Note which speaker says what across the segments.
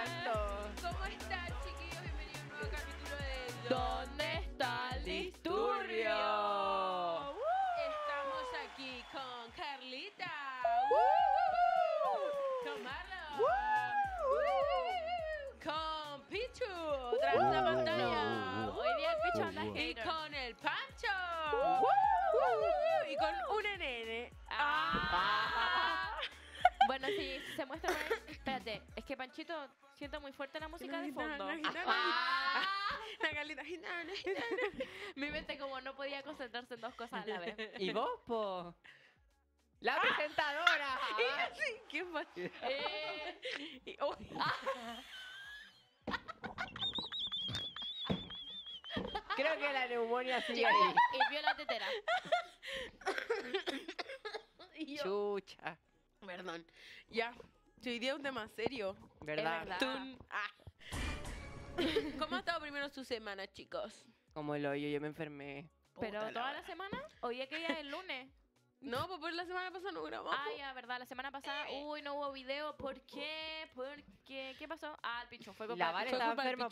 Speaker 1: ¿Cómo están, chiquillos? Bienvenidos a un
Speaker 2: nuevo capítulo de ¿Dónde está
Speaker 1: el disturbio? Estamos aquí con Carlita. Con Marlon. Con Pichu. Tras la pantalla. Hoy día el Pichu anda Y con el Pancho. Y con un nene. Ah. Ah. Bueno, si se muestra más, ¿eh?
Speaker 2: espérate, que Panchito siento muy fuerte la música de fondo.
Speaker 3: Ah.
Speaker 2: La Galita. gitana, Mi mente como no podía concentrarse en dos cosas a la vez.
Speaker 3: ¿Y vos, po? La ah.
Speaker 1: presentadora. ¿Qué más? Eh. Oh. Creo que la neumonía sigue ahí.
Speaker 2: Y vio la tetera.
Speaker 1: Chucha. Perdón. Ya hoy día es un tema serio. ¿Verdad? Ah. ¿Cómo ha estado primero su semana, chicos?
Speaker 3: Como el hoyo, yo me enfermé.
Speaker 1: Pero toda la semana, hoy es que ya es el lunes. No, pues, pues la semana
Speaker 2: pasada no grabamos. Ah, ya, verdad, la semana pasada, eh. uy, no hubo video. ¿Por qué? ¿Por qué? ¿Qué pasó? Ah, el pichón, fue culpa Vale estaba enfermo.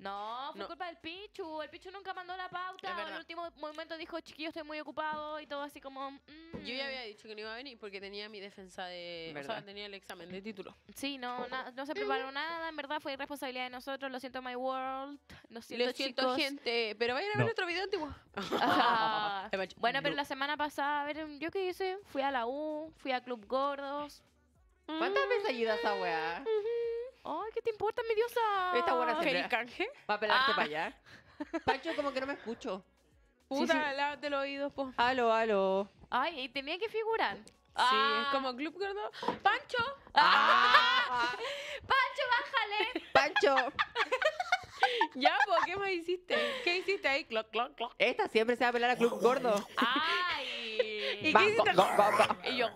Speaker 3: No, fue culpa
Speaker 2: del Pichu. El Pichu nunca mandó la
Speaker 1: pauta. En el último momento dijo, chiquillo, estoy muy ocupado y todo así como... Mm. Yo ya había dicho que no iba a venir porque tenía mi defensa de... O sea, tenía el examen de título.
Speaker 2: Sí, no, no se preparó nada. En verdad fue responsabilidad de nosotros. Lo siento, My World. Lo siento, gente. Pero vayan a ver
Speaker 1: nuestro video antiguo. Ah. bueno, pero la
Speaker 2: semana pasada, a ver, ¿yo qué hice? Fui a la U, fui a Club Gordos. Mm. ¿Cuántas veces ayudas a weá? Ay, ¿qué te importa, mi diosa? Esta buena
Speaker 3: canje?
Speaker 1: Va a pelarte ah. para allá.
Speaker 3: Pancho, como que no me escucho. Puta,
Speaker 1: sí, de los oídos, po.
Speaker 3: Aló, aló.
Speaker 1: Ay, y tenía que figurar. Sí, es ah. como Club Gordo. ¡Pancho! Ah. ¡Pancho, bájale! ¡Pancho! ya, po, ¿qué más hiciste? ¿Qué hiciste ahí? Cloc, cloc, cloc.
Speaker 3: Esta siempre se va a pelar a Club Gordo.
Speaker 1: ¡Ay! ¿Y,
Speaker 3: qué Y
Speaker 1: yo...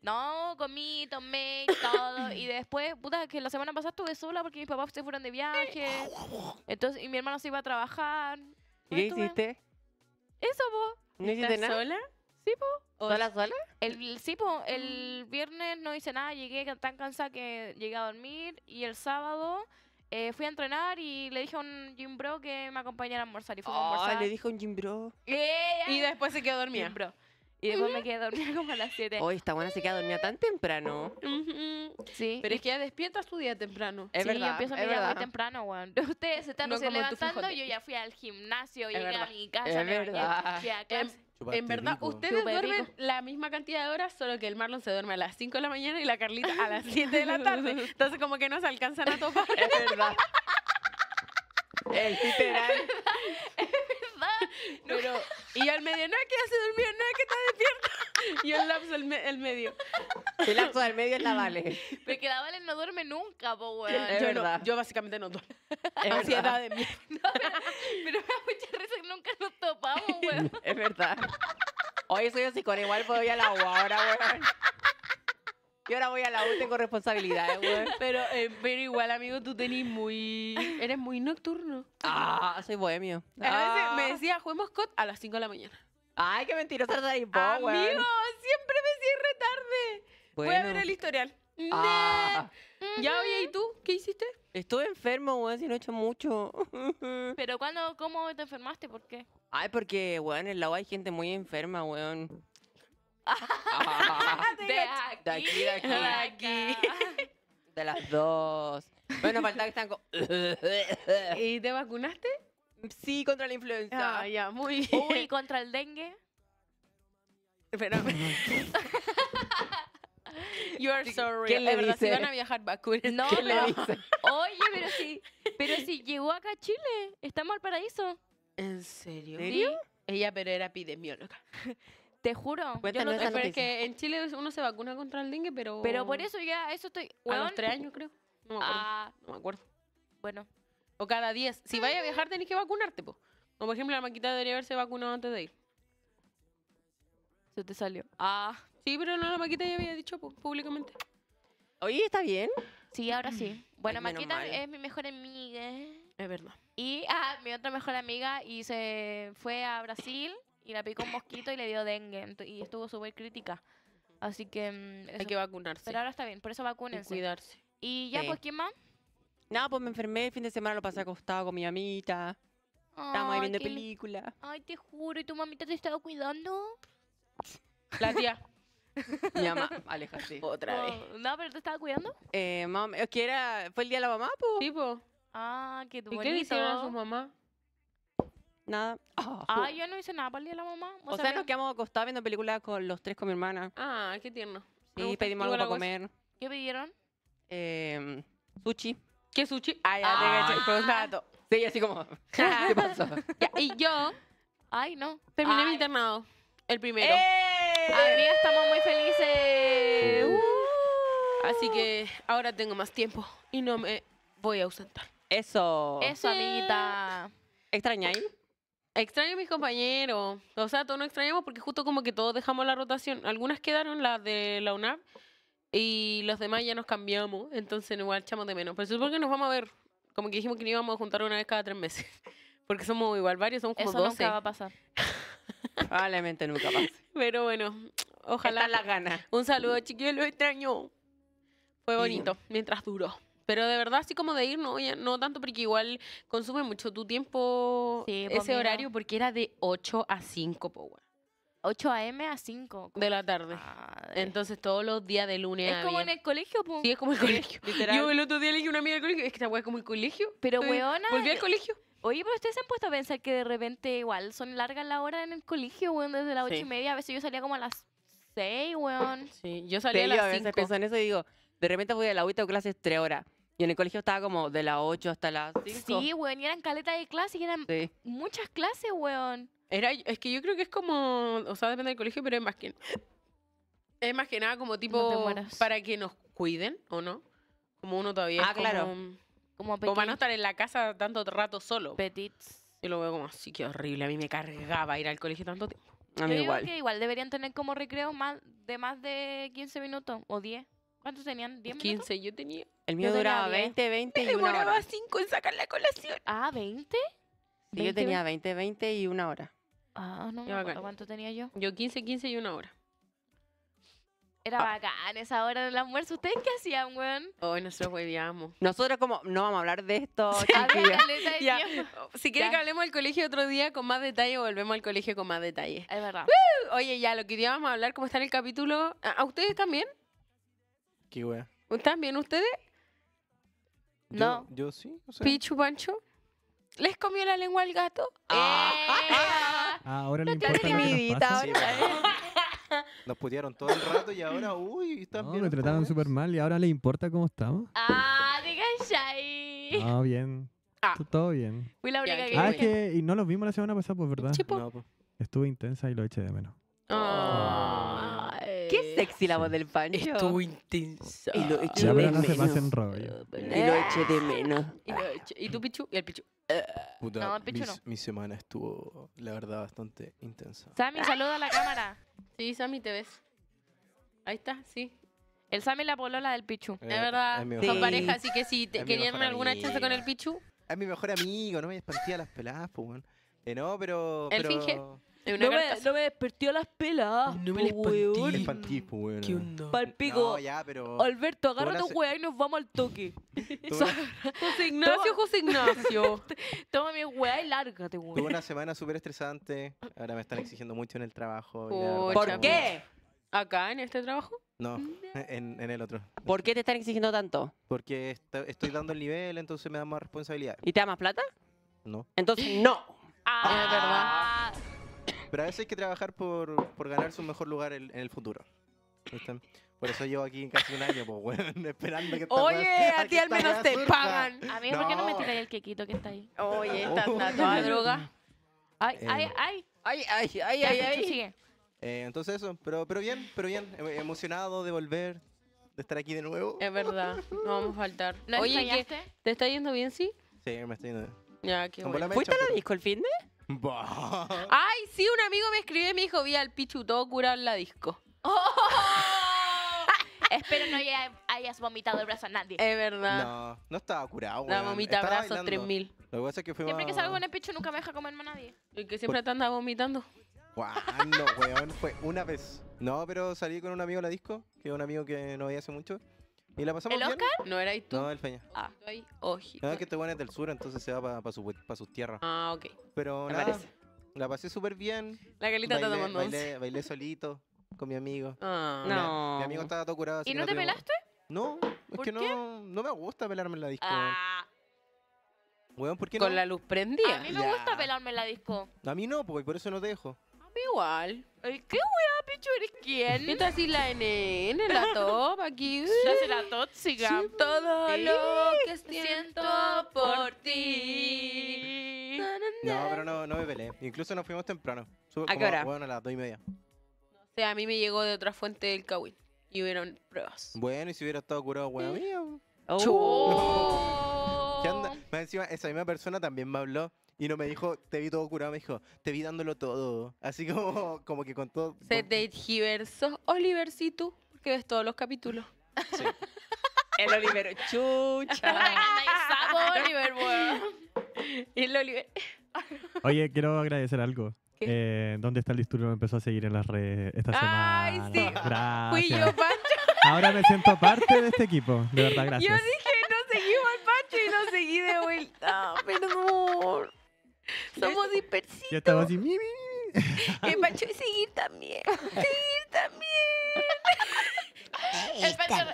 Speaker 2: No, comí, tomé y todo. y después, puta, que la semana pasada estuve sola porque mis papás se fueron de viaje. Entonces, y mi hermano se iba a trabajar.
Speaker 3: ¿Y qué hiciste?
Speaker 2: Eso, po. ¿No hiciste nada? sola?
Speaker 3: Sí, po. ¿Sola, sola?
Speaker 2: El, sí, po. El mm. viernes no hice nada. Llegué tan cansada que llegué a dormir. Y el sábado... Eh, fui a entrenar y le dije a un gym bro que me acompañara a almorzar y fue le
Speaker 1: dije a un gym bro.
Speaker 2: Eh, y después se
Speaker 1: quedó dormido. Y después me quedé
Speaker 2: dormida como a las 7. Hoy está buena se
Speaker 3: queda dormida tan temprano.
Speaker 2: Sí. Pero es que ya despierta su día temprano. Es sí, verdad, yo empiezo a ya muy temprano, weón. Ustedes se están no levantando, yo ya fui al gimnasio,
Speaker 1: llegué a mi casa, verdad. Em, en verdad, ustedes duermen la misma cantidad de horas, solo que el Marlon se duerme a las 5 de la mañana y la Carlita a las 7 de la tarde. Entonces como que no se alcanzan a tocar. es verdad. Pero, y yo al medio, no, que ya se durmió, no, que está despierto Y yo el lapso el medio. El lapso al medio es la Vale.
Speaker 2: que la Vale no duerme nunca, po, yo,
Speaker 1: yo básicamente no duermo. Es Ansiedad de mí. pero,
Speaker 2: muchas me da mucha risa nunca nos topamos,
Speaker 1: weón. Es verdad. Hoy soy así con igual, puedo ir a la
Speaker 3: ahora, weón. Y ahora voy a la U, tengo responsabilidades, weón.
Speaker 1: Eh, pero, igual, amigo, tú tenés muy. Eres muy nocturno.
Speaker 3: Ah, soy bohemio.
Speaker 1: me ah. decía, juguemos COD a las 5 de la mañana.
Speaker 3: Ay, qué mentiroso Amigo, siempre
Speaker 1: me cierre tarde. Voy a ver el historial.
Speaker 3: Ah. Ya, oye, ¿y
Speaker 2: tú? ¿Qué hiciste?
Speaker 3: Estuve enfermo, weón, si no he hecho mucho.
Speaker 2: Pero cuando, ¿cómo te enfermaste? ¿Por qué?
Speaker 3: Ay, porque, weón, en la U hay gente muy enferma, weón de, aquí, de aquí. De aquí. De, las dos.
Speaker 1: Bueno, falta que están con... ¿Y te vacunaste? Sí, contra la influenza. Ah, ya, muy bien. contra el dengue. Espérame. You are so real. ¿Qué le verdad, dice? van a viajar vacunas. No, ¿Qué le dice?
Speaker 2: Oye, pero si, pero si llegó acá a Chile, está en paraíso
Speaker 1: ¿En serio? Ella, pero era epidemióloga. Te juro. pero que en Chile uno se vacuna contra el dengue, pero. Pero por eso ya, eso estoy. a los tres años, creo. No me acuerdo. Ah, no me acuerdo. Bueno. O cada diez. Si mm. vayas a viajar, tenés que vacunarte, pues. O por ejemplo, la maquita debería haberse vacunado antes de ir. Se te salió. Ah. Sí, pero no, la maquita ya había dicho públicamente. Oye, ¿está bien? Sí, ahora sí. Bueno, Maquita es
Speaker 2: mi mejor amiga. Es verdad. Y ah, mi otra mejor amiga y se fue a Brasil y la picó un mosquito y le dio dengue y estuvo súper crítica.
Speaker 3: Así que...
Speaker 1: Mm, Hay que vacunarse. Pero ahora
Speaker 2: está bien, por eso vacúnense. Y cuidarse. Y ya, pues, ¿quién más?
Speaker 3: Nada, pues me enfermé, el fin de semana lo pasé acostado con mi amita
Speaker 2: Estábamos ahí viendo película. Ay, te juro, ¿y tu mamita te estaba cuidando?
Speaker 3: La tía. Mi mamá, sí. Otra oh,
Speaker 2: vez. No, pero te estaba cuidando.
Speaker 3: Eh, mamá ¿qué era, fue el día de la mamá, po. Sí,
Speaker 2: Ah, qué bonito. ¿Y qué le hicieron a su mamá?
Speaker 3: Nada. Ay, ah, ah yo
Speaker 1: no hice nada para el día de la mamá. O sea, nos
Speaker 3: quedamos acostados viendo películas con los tres con mi hermana.
Speaker 1: Ah, qué tierno. Y pedimos algo para comer. ¿Qué pidieron?
Speaker 3: Eh,
Speaker 1: sushi. ¿Qué sushi? Ah, ya ah. te caché. Sí, así como. ¿Qué pasó? y yo. Ay, no. Terminé mi internado. El primero. ¡Eh! mí estamos muy felices. Uh. Así que ahora tengo más tiempo y no me voy a ausentar.
Speaker 3: Eso.
Speaker 1: Eso, amiguita. ¿Extrañáis? Extraño a mis compañeros. O sea, todos nos extrañamos porque justo como que todos dejamos la rotación. Algunas quedaron, las de la UNAP, y los demás ya nos cambiamos. Entonces igual echamos de menos. Pero supongo que nos vamos a ver. Como que dijimos que nos íbamos a juntar una vez cada tres meses. Porque somos igual varios, somos como Eso nunca va a pasar. Probablemente nunca pase. Pero bueno, ojalá. la gana. Un saludo, chiquillos, lo extraño. Fue bonito, mientras duró. Pero de verdad, así como de ir, no, no tanto, porque igual consume mucho tu tiempo pues ese horario, porque era de 8 a 5, po, 8 a.m. a 5. De la tarde. Entonces todos los días de lunes. Es como en el colegio, po. Sí, es como el colegio. Literal. Yo el otro día le dije a una amiga del colegio, es que esta weá es como el colegio. Pero weón, weona. Volví al colegio. Oye, pero ustedes se han puesto a pensar
Speaker 2: que de repente igual son largas las horas en el colegio, weón, desde las 8 y media. A veces yo salía como a las 6, weón.
Speaker 3: Sí, yo salía a las 5. A veces pienso en eso y digo, de repente voy a la 8 o clases 3 horas. Y en el colegio estaba como de las 8 hasta las 5. Sí,
Speaker 2: weón, y eran caletas de clases, y eran
Speaker 1: muchas clases, weón. Era, es que yo creo que es como, o sea, depende del colegio, pero es más que, es más que nada como tipo para que nos cuiden, ¿o no? Como uno todavía ah, claro. como, como, como para no estar en la casa tanto rato solo. Petits. Y lo veo como así, qué horrible, a mí me cargaba ir al colegio tanto tiempo. A mí yo igual. que
Speaker 2: igual deberían tener como recreo más de más de 15 minutos o 10. ¿Cuántos tenían? ¿10 15, yo tenía
Speaker 1: el mío duraba 20, 20 y una demoraba 5 en sacar la colación. Ah, ¿20? Sí, yo tenía
Speaker 3: 20, 20 y una hora. Ah, no, cuánto
Speaker 1: tenía yo. Yo 15, 15 y una hora.
Speaker 2: Era ah. bacán esa hora del almuerzo. ¿Ustedes qué hacían, weón?
Speaker 3: Hoy nosotros hueviamos. Nosotros como, no vamos a hablar de esto, Si quieren que
Speaker 1: hablemos del colegio otro día con más detalle, volvemos al colegio con más detalle. Es verdad. Oye, ya, lo que íbamos a hablar, ¿cómo está en el capítulo? ¿A, ustedes también? Qué weón? ¿Están bien ustedes? No. Yo, sí. Pichu Pancho. ¿Les comió la lengua al gato?
Speaker 4: Ah,
Speaker 5: eh. ah ahora le importa lo que Ahora.
Speaker 4: Pues. Nos putearon todo el rato y ahora, uy, están no, bien. me trataron
Speaker 5: súper mal y ahora le importa cómo estamos.
Speaker 4: Ah,
Speaker 2: digan ahí. No,
Speaker 5: bien. Ah. Todo bien.
Speaker 2: Fui la única que Ah, es que
Speaker 5: y no los vimos la semana pasada, pues, ¿verdad? Pues. No, pues. Estuve intensa y lo eché de menos. Ah.
Speaker 3: ah sexy la voz del Pancho. Estuvo intensa. Y lo eché de menos. Y
Speaker 5: lo
Speaker 4: eché de menos.
Speaker 1: ¿Y, tú, Pichu? ¿Y el Pichu? Ah.
Speaker 4: no, el Pichu mi, no. mi semana estuvo, la verdad, bastante intensa.
Speaker 1: Sammy, saluda a la cámara. Sí, Sammy, te ves. Ahí está, sí. El Sammy la polola del Pichu. Eh, es verdad, son pareja, así que si te querían alguna chance con el Pichu.
Speaker 4: Es mi mejor amigo, no me despartía las peladas, pues, weón. Eh, no, pero. El finge no, me, no
Speaker 1: me despertó las pelas.
Speaker 4: No me despertó Para el po, ¿Qué onda? No, ya, pero... Alberto, agarra un weá
Speaker 2: y nos vamos al toque. José Ignacio, José Ignacio. Toma mi weá y lárgate, weón. Tuve
Speaker 4: una semana súper estresante. Ahora me están exigiendo mucho en el trabajo. ¿Por qué?
Speaker 1: ¿Acá, en este trabajo?
Speaker 4: No, en, el otro. ¿Por qué te están exigiendo tanto? Porque estoy dando el nivel, entonces me dan más responsabilidad. ¿Y te da más plata? No. Entonces, no. Ah, es verdad. Pero a veces hay que trabajar por, por su mejor lugar en, el futuro. Por eso llevo aquí casi un año, pues, weón, esperando que Oye, a ti
Speaker 2: al menos te pagan. A mí, ¿por qué no me tiráis el quequito que está ahí? Oye, estás toda droga.
Speaker 1: Eh, ay, ay, ay. Ay, ay, ay, pues, ay, Sigue.
Speaker 4: Eh, entonces eso, pero, pero bien, pero bien, emocionado de volver, de estar aquí de nuevo.
Speaker 1: Es verdad, no vamos a faltar. Oye, ¿te está yendo bien, sí?
Speaker 4: Sí, me está yendo bien. Ya, qué bueno. ¿Fuiste a la disco el fin de? Bah.
Speaker 1: Ay, sí, un amigo me escribió y me dijo, vi al Pichu todo curado en la disco.
Speaker 2: Oh. Espero no hayas vomitado el brazo a nadie. Es verdad.
Speaker 4: No, no estaba curado, La weón. brazos 3000. Lo que pasa es que Siempre que salgo con
Speaker 1: el pichu nunca me deja comerme a nadie. El que siempre te anda vomitando.
Speaker 4: No weón? Fue una vez. No, pero salí con un amigo a la disco, que un amigo que no veía hace mucho. ¿Y la pasamos ¿El Oscar? No, era ahí tú. No, el Peña. Ah, estoy oh, ojito. No, es que este bueno es del sur, entonces se va para sus tierras. Ah, ok. Pero nada, la pasé súper bien. La calita está tomando Bailé, solito con mi amigo. Ah, no. Mi amigo estaba todo curado. ¿Y no te pelaste? No, es que no, no me gusta pelarme en la disco. Ah, weón. ¿por qué con la luz prendida. A mí me gusta
Speaker 2: pelarme en la
Speaker 1: disco.
Speaker 4: A mí no, porque por eso no te dejo.
Speaker 1: A mí igual. ¿Qué, weón? eres quién? Entonces, así la en la top, aquí. La tóxica. todo lo que siento por ti.
Speaker 4: No, pero no, no me peleé. Incluso nos fuimos temprano. ¿A qué hora? Bueno, a las dos y media. O
Speaker 1: sea, a mí me llegó de otra fuente el Kawin. Y hubieron pruebas.
Speaker 4: Bueno, y si hubiera estado curado, bueno, mío.
Speaker 1: Oh.
Speaker 4: ¿Qué onda? Más encima, esa misma persona también me habló. Y no me dijo, te vi todo curado, me dijo, te vi dándolo todo. Así como, como que con todo.
Speaker 1: Set date Giverso, Oliver si tú, que ves todos los capítulos. Sí.
Speaker 4: El Oliver,
Speaker 1: chucha. El Oliver, weón. El
Speaker 5: Oye, quiero agradecer algo. Eh, ¿Dónde está el disturbio? Me empezó a seguir en las redes esta semana. Ay,
Speaker 1: sí. Gracias. Fui yo, Pancho.
Speaker 5: Ahora me siento parte de este equipo. De verdad, gracias. Yo
Speaker 1: dije, no seguimos al Pancho y no seguí de vuelta. Perdón. Somos hipercitos.
Speaker 5: Ya estaba así, mi, mi, mi.
Speaker 1: El Pancho y seguir también. Seguir también.
Speaker 2: El Pancho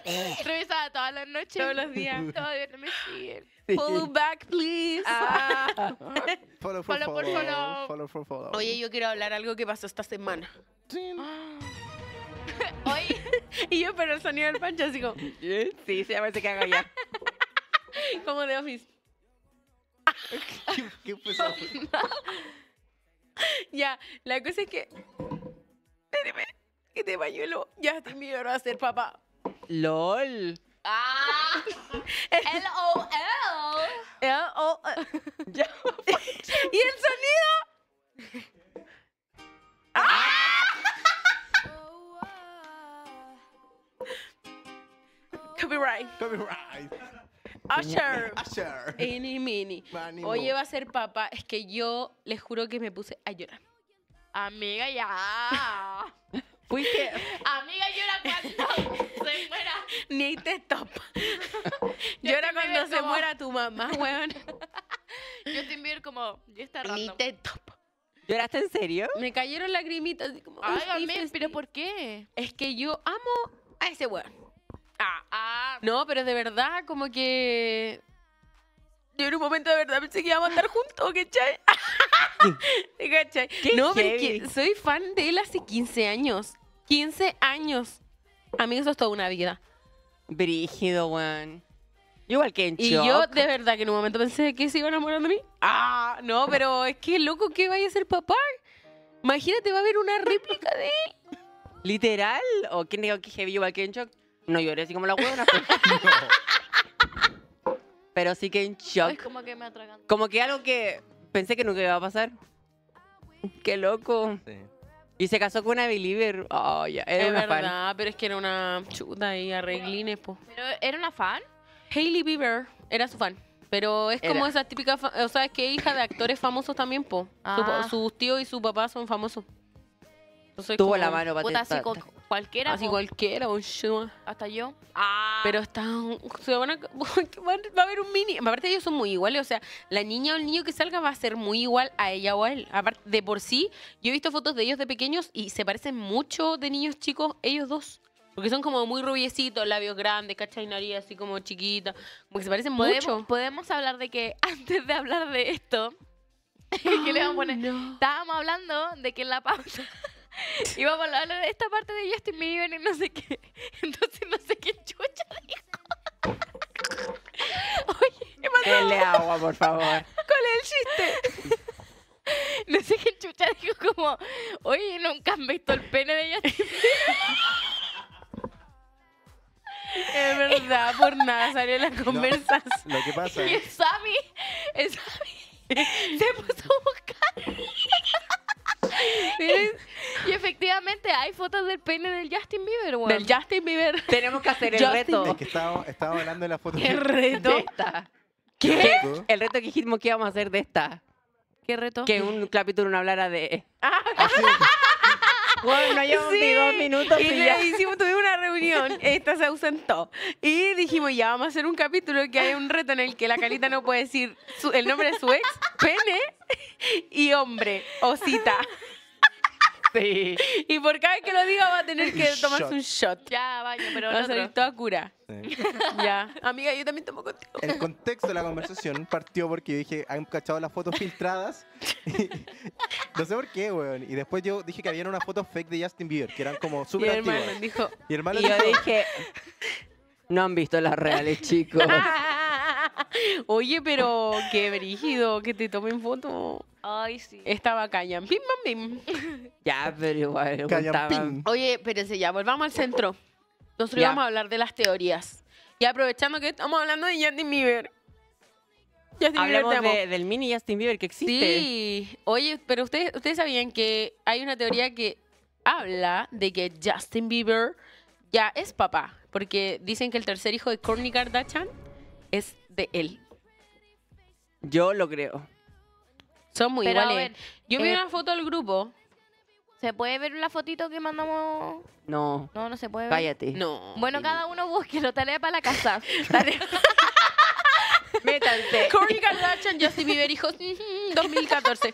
Speaker 2: revisaba todas las noches. Todos los días.
Speaker 1: Todavía no me siguen. Follow back, please. Ah.
Speaker 4: Follow for Follow follow. for follow. Oye,
Speaker 1: yo quiero hablar algo que pasó esta semana. Ah. Hoy, y yo, pero el sonido del Pancho, así como, sí, se parece que haga ya. como de office. Ya, la cosa es que. Espérame, que te bañuelo, Ya estoy miro a ser papá.
Speaker 3: LOL.
Speaker 1: Ah, LOL. Ya. ¿Y el sonido? Ah. Copyright. Copyright. Usher. Usher. Eeny, mini. Oye, va a ser papá. Es que yo les juro que me puse a llorar. Amiga, ya.
Speaker 2: Fuiste. Amiga, llora cuando se muera.
Speaker 1: Ni te top. llora cuando se muera tu mamá, weón. yo te envío como. Yo está Ni te top. ¿Lloraste en serio? Me cayeron lagrimitas. Así como, Ay, amén, pero ¿por qué? Es que yo amo a ese weón. Ah, ah, No, pero de verdad, como que. Yo en un momento de verdad pensé que íbamos a estar juntos, qué ¿Cachai? no, pero soy fan de él hace 15 años. 15 años. Amigos, eso es toda una vida.
Speaker 3: Brígido, weón. Igual
Speaker 1: que en Y yo de verdad que en un momento pensé que se iba enamorando de mí. Ah, no, pero es que loco que vaya a ser papá. Imagínate, va a haber una réplica de él. ¿Literal?
Speaker 3: ¿O oh, qué dijo que heavy igual que en shock? No lloré así como la huevona. Pues. Pero... sí que en shock. como que me Como que algo que pensé que nunca iba a pasar. Qué loco. Y se casó con una believer. Oh, ya. Era verdad,
Speaker 1: pero es que era una chuta y arreglines, po. ¿Pero era una fan? Hailey Bieber era su fan. Pero es como esa típica, o sea, es que hija de actores famosos también, po. Ah. Sus su tíos y su papá son famosos. Tuvo la mano para puta, Cualquiera. Así cualquiera, un Hasta yo. Ah. Pero están. va a haber un mini. Aparte, ellos son muy iguales. O sea, la niña o el niño que salga va a ser muy igual a ella o a él. Aparte, de por sí, yo he visto fotos de ellos de pequeños y se parecen mucho de niños chicos, ellos dos. Porque son como muy rubiecitos, labios grandes, cachai así como chiquita. Como que se parecen mucho. Podemos hablar de que antes de hablar de esto. ¿Qué le vamos a
Speaker 5: poner?
Speaker 2: No. Estábamos hablando de que en la pausa... Y vamos a hablar de esta parte de Justin Bieber y no sé qué. Entonces no sé qué chucha dijo. Oye, agua,
Speaker 3: por favor. ¿Cuál
Speaker 2: es el chiste? No sé qué chucha dijo como, oye, nunca han visto el pene de Justin
Speaker 1: Bieber. Es verdad, por nada salió la conversación.
Speaker 4: No, lo que pasa es... Y el
Speaker 1: Sammy, el Sammy se puso a
Speaker 4: buscar...
Speaker 2: y efectivamente hay fotos del pene del
Speaker 3: Justin Bieber, weón. Del Justin Bieber. Tenemos que hacer el reto.
Speaker 4: hablando de la foto. ¿Qué reto? esta. ¿Qué?
Speaker 3: El reto que dijimos que íbamos a hacer de esta. ¿Qué reto? Que un capítulo
Speaker 1: no hablara de... Ah, bueno, sí. dos minutos. Y, ya. hicimos, tuvimos una reunión, esta se ausentó. Y dijimos, ya vamos a hacer un capítulo que hay un reto en el que la Calita no puede decir el nombre de su ex, pene y hombre Osita Y por cada vez que lo diga va a tener que tomarse un shot. Ya, vaya, pero Va a salir toda cura. Ya. Amiga, yo también tomo contigo.
Speaker 4: El contexto de la conversación partió porque yo dije, han cachado las fotos filtradas. no sé por qué, weón. Y después yo dije que había una foto fake de Justin Bieber, que eran como súper el Y el dijo.
Speaker 1: Y yo dije,
Speaker 4: no han visto las reales, chicos.
Speaker 1: Oye, pero qué brígido que te tomen foto. Ay, sí. Estaba callan. Pim, pam, pim. ya, pero igual. Oye, Oye, espérense ya, volvamos al centro. Nosotros íbamos a hablar de las teorías. Y aprovechando que estamos hablando de Justin Bieber. Justin Bieber,
Speaker 3: del mini Justin Bieber que existe.
Speaker 1: Sí. Oye, pero ustedes, ustedes sabían que hay una teoría que habla de que Justin Bieber ya es papá. Porque dicen que el tercer hijo de Kourtney Kardashian es de él.
Speaker 3: Yo lo creo.
Speaker 1: Son muy iguales.
Speaker 3: Yo vi eh, una
Speaker 2: foto del grupo. ¿Se puede ver la fotito que mandamos? No. No, no se puede ver.
Speaker 3: Cállate. No. Bueno,
Speaker 2: cada uno busque lo tarea para la casa.
Speaker 1: Métanse. Kourtney Kardashian, Justin Bieber, hijos, 2014.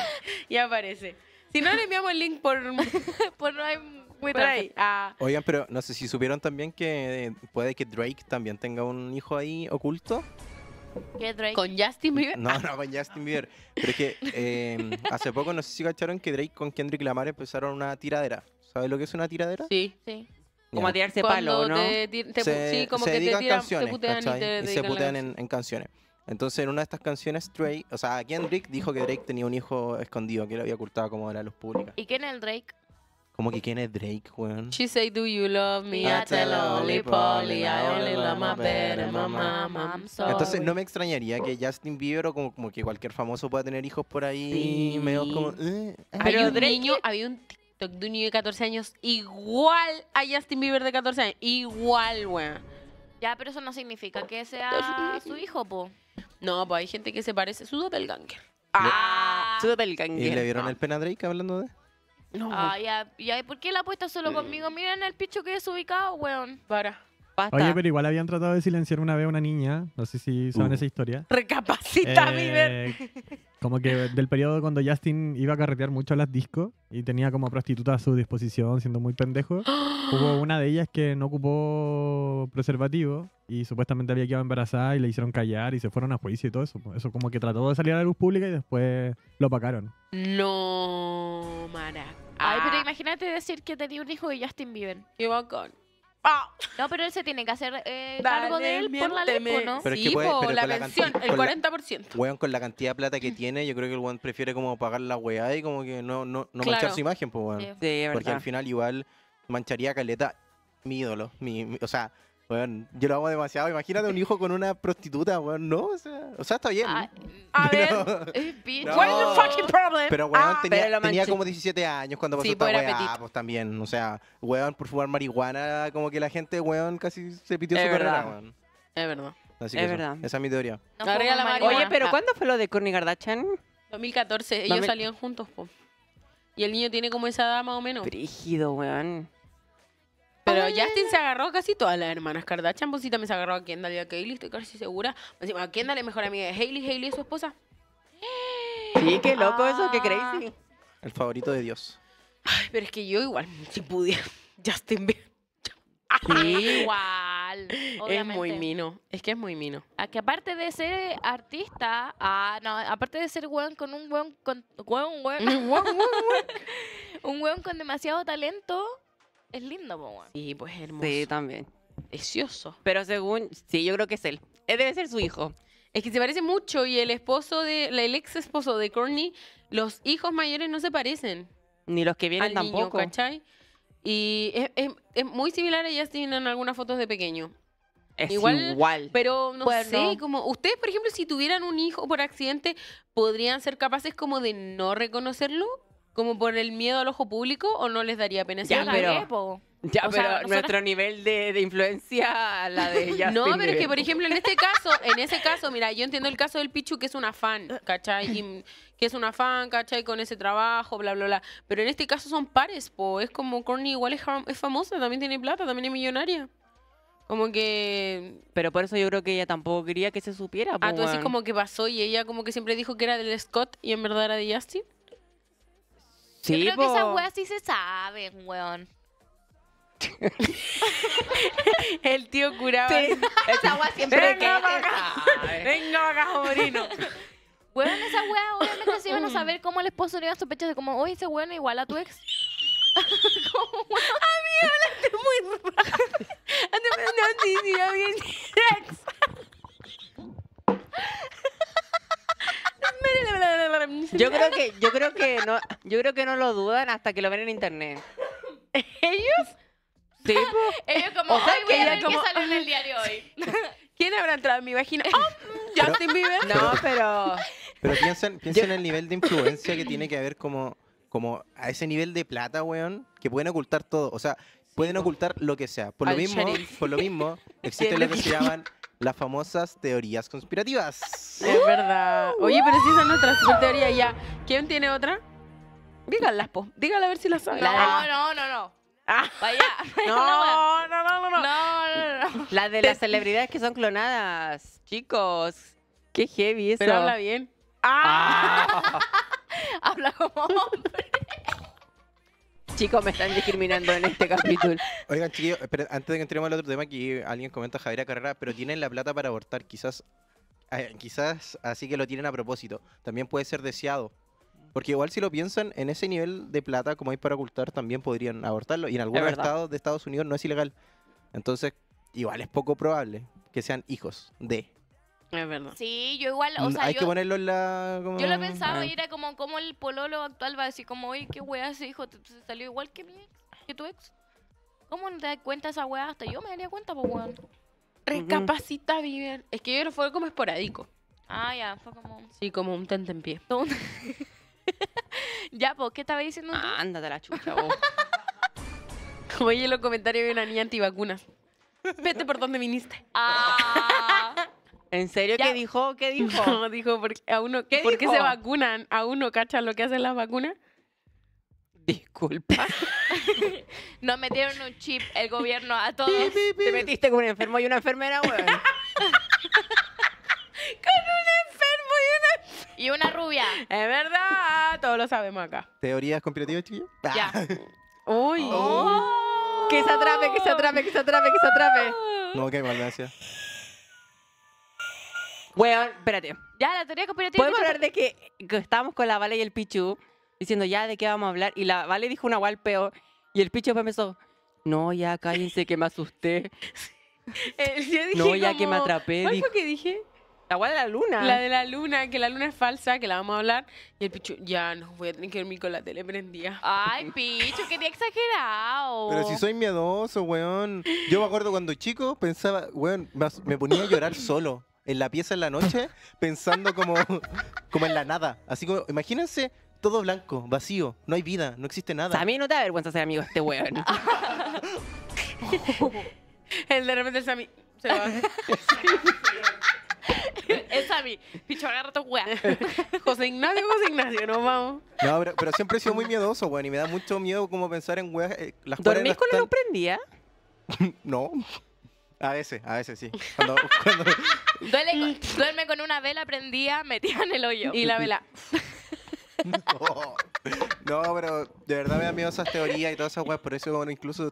Speaker 1: ya aparece. Si no, le enviamos el link por, por Ah.
Speaker 4: Oigan, pero no sé si supieron también que eh, puede que Drake también tenga un hijo ahí oculto.
Speaker 1: ¿Qué Drake? ¿Con Justin Bieber? No,
Speaker 4: no, con Justin Bieber. Pero es que em, hace poco, no sé si cacharon que Drake con Kendrick Lamar empezaron una tiradera. ¿Sabes lo que es una tiradera? Sí. Sí. Como tirarse palo, ¿no? se, sí, como que te canciones, y, se putean en, canciones. Entonces, en una de estas canciones, Drake, o sea, Kendrick dijo que Drake tenía un hijo escondido, que lo había ocultado como de la luz pública.
Speaker 1: ¿Y quién es el Drake?
Speaker 4: Como que quién es Drake, weón.
Speaker 1: She say, do you love me? I tell only Polly, I only love my Entonces no me
Speaker 4: extrañaría que Justin Bieber o como, que cualquier famoso pueda tener hijos por ahí. Sí. Medio como... Eh, eh". un niño,
Speaker 1: había un TikTok de un niño de 14 años igual a Justin Bieber de 14 años. Igual, weón. Ya, pero eso no significa que sea su hijo, po. No, pues hay gente que se parece. Su doppelganger.
Speaker 3: Ah, su doppelganger.
Speaker 4: ¿Y le vieron el pena Drake hablando de...? No.
Speaker 2: Ah, ya, ya, ¿por qué la apuesta solo eh. conmigo? Miren
Speaker 1: el picho que es ubicado, weón. Para. Oye, pero
Speaker 5: igual habían tratado de silenciar una vez a una niña, no sé si saben uh. esa historia. Recapacita, eh, como que del periodo cuando Justin iba a carretear mucho las discos y tenía como prostitutas a su disposición, siendo muy pendejo, hubo una de ellas que no ocupó preservativo y supuestamente había quedado embarazada y le hicieron callar y se fueron a juicio y todo eso. Pues. Eso como que trató de salir a la luz pública y después lo pacaron.
Speaker 1: No, Mara. Ay, pero ah.
Speaker 2: imagínate decir que tenía un hijo y Justin Viven. Y con no, pero él se tiene que hacer eh, de él por la ¿no?
Speaker 1: Pero
Speaker 4: es que la con pensión, el
Speaker 1: 40%.
Speaker 4: Weón, con la cantidad de plata que mm. tiene, yo creo que el weón prefiere como pagar la weá y como que no, no, manchar su imagen, pues weón. Porque al final igual mancharía caleta mi ídolo. o sea, bueno, yo lo amo demasiado. Imagínate un hijo con una prostituta, weón. No, o sea, o sea está bien. Ah, a ver, ¿cuál es el fucking problem? Pero, weón, ah, tenía, tenía, como 17 años cuando pasó sí, esta weá, pues también. O sea, weón, por fumar marihuana, como que la gente, weón, casi se pitió su carrera, weón. Es verdad. Así es verdad. Esa es mi teoría.
Speaker 3: Oye, pero ah. ¿cuándo fue lo de Kourtney
Speaker 4: Gardachan?
Speaker 1: 2014. Ellos salieron salían juntos, po. Y el niño tiene como esa edad más o menos.
Speaker 3: rígido weón.
Speaker 1: Pero Justin se agarró casi todas las hermanas Kardashian. Pues Me se agarró a Kendall y a estoy casi segura. decimos, a Kendall es mejor amiga de Hailey, Hailey su esposa.
Speaker 4: Sí, qué loco eso, qué ah. crazy. El favorito de Dios. pero es que yo igual, si pudiera, Justin Sí.
Speaker 1: Igual. Es muy mino. Es que es muy mino.
Speaker 2: A que aparte de ser artista, ah, no, aparte de ser weón con un weón con. Weón, un weón con demasiado talento, es lindo,
Speaker 1: po, Sí, pues es
Speaker 3: hermoso. Sí, también. Precioso. Pero según, sí, yo creo que es él. Eh, debe ser su hijo.
Speaker 1: Es que se parece mucho y el esposo de, el ex esposo de Courtney, los hijos mayores no se parecen.
Speaker 3: Ni los que vienen al niño, tampoco.
Speaker 1: Y es, muy similar a tienen algunas fotos de pequeño. Es igual, igual. Pero no sé, como ustedes, por ejemplo, si tuvieran un hijo por accidente, ¿podrían ser capaces como de no reconocerlo? ¿Como por el miedo al ojo público o no les daría pena? Ya, pero... Ya, pero nuestro
Speaker 3: nivel de, de, influencia, la de ella. No, pero es que, por
Speaker 1: ejemplo, en este caso, en ese caso, mira, yo entiendo el caso del Pichu, que es una fan, ¿cachai? que es una fan, ¿cachai? Con ese trabajo, bla, bla, bla. Pero en este caso son pares, po. Es como Corny igual es, es famosa, también tiene plata, también es millonaria. Como que...
Speaker 3: Pero por eso yo creo que ella tampoco quería
Speaker 1: que se supiera. ah, tú decís como que pasó y ella como que siempre dijo que era del Scott y en verdad era de Justin.
Speaker 3: Sí, Yo creo que esas weas
Speaker 1: sí se saben, weón. el tío curaba. Esa
Speaker 2: wea siempre Venga, que acá.
Speaker 1: venga, acá, sobrino.
Speaker 2: Weón, esa wea obviamente sí van a saber cómo el esposo le iba a sospechar de como, oye, ese weón es igual a tu ex. A mí
Speaker 1: hablaste muy rápido. Antes no, sí, sí, ¡Ex! Yo creo que, yo
Speaker 3: creo que no, yo creo que no lo dudan hasta que lo ven en internet. Ellos
Speaker 1: Sí, pues. Ellos como, o en el diario hoy. ¿Quién habrá entrado en mi vagina? ¡oh! Justin No, pero...
Speaker 4: Pero piensen, en el nivel de influencia que tiene que haber como, como a ese nivel de plata, weón, que pueden ocultar todo. O sea, pueden pues. ocultar lo que sea. Por lo mismo, por lo mismo, existe lo que se llaman las famosas teorías conspirativas. Es verdad. Uh, Oye, pero si esa es nuestra teoría ya.
Speaker 1: ¿Quién tiene otra? Díganlas, po. dígale a ver si la saben.
Speaker 3: No,
Speaker 2: no, no, no.
Speaker 4: Ah. Vaya.
Speaker 3: No, no, no, no, no. La de las celebridades que son clonadas. Chicos, qué heavy eso. Pero habla
Speaker 1: bien. ¡Ah! ah.
Speaker 3: habla como hombre chicos me están discriminando en este capítulo.
Speaker 4: Oigan, chiquillos, antes de que entremos al otro tema, aquí alguien comenta Javier Carrera, pero tienen la plata para abortar, quizás, eh, quizás así que lo tienen a propósito. También puede ser deseado. Porque igual si lo piensan, en ese nivel de plata, como hay para ocultar, también podrían abortarlo. Y en algunos estados de Estados Unidos no es ilegal. Entonces, igual es poco probable que sean hijos de... Es verdad.
Speaker 2: Sí, yo igual, o mm, sea, Hay que ponerlo
Speaker 4: en la... Yo lo pensaba ah. y
Speaker 2: era como, como el pololo actual va a decir como, oye, qué weá ese hijo, salió igual que mi ex, que tu ex. ¿Cómo no te das cuenta esa weá? Hasta yo me daría cuenta, pues weón.
Speaker 1: Recapacita, viver Es que yo lo fue como esporádico. Ah, ya, fue como... Sí, como un pie. ya, pues, ¿qué estaba diciendo ah, tú? ándate la chucha, vos. Oye, en los comentarios Hay una niña antivacunas. Vete por donde viniste. Ah... ¿En serio qué dijo? ¿Qué dijo? No, dijo, porque a uno, ¿por qué se vacunan? ¿A uno cachan lo que hacen las vacunas?
Speaker 3: Disculpa.
Speaker 1: No metieron un chip
Speaker 2: el gobierno a todos. Te metiste
Speaker 3: con un enfermo y una enfermera, weón. con un
Speaker 1: enfermo y una... Y una rubia. Es verdad, todos lo sabemos acá.
Speaker 4: ¿Teorías conspirativas, chiquillos? Ya. Ah.
Speaker 1: Uy. Oh. Que se atrape, que se atrape, que se atrape, que se atrape.
Speaker 4: No, que gracias.
Speaker 3: Weón, espérate. Ya, la teoría conspirativa. Podemos hablar de que, estábamos con la Vale y el Pichu diciendo ya de qué vamos a hablar. Y la Vale dijo una guay peor. Y el Pichu empezó, no, ya cállense que me asusté.
Speaker 1: Eh, no, ya que me atrapé. ¿Cuál fue que dije? La guay de la luna. La de la luna, que la luna es falsa, que la vamos a hablar. Y el Pichu, ya no voy a tener que dormir con la tele prendida. Ay, Pichu, que te exagerado. Pero si
Speaker 4: soy miedoso, weón. Yo me acuerdo cuando chico pensaba, weón, me ponía a llorar solo en la pieza en la noche pensando como, como en la nada. Así como, imagínense todo blanco, vacío, no hay vida, no existe nada. A mí no te da vergüenza ser amigo de este weón.
Speaker 1: el de repente el Sammy se va. el Sammy, picho agarra tu weón José Ignacio, José Ignacio, no vamos.
Speaker 4: No, pero, siempre he sido muy miedoso, weón, y me da mucho miedo como pensar en weas. Eh, ¿Dormís con la luz prendida? no. A veces, a veces sí. Cuando,
Speaker 3: Duele,
Speaker 2: duerme con una vela prendida, metida en el hoyo. Y la vela.
Speaker 4: No. pero de verdad me da miedo esas teorías y todas esas weas. Por eso, bueno, incluso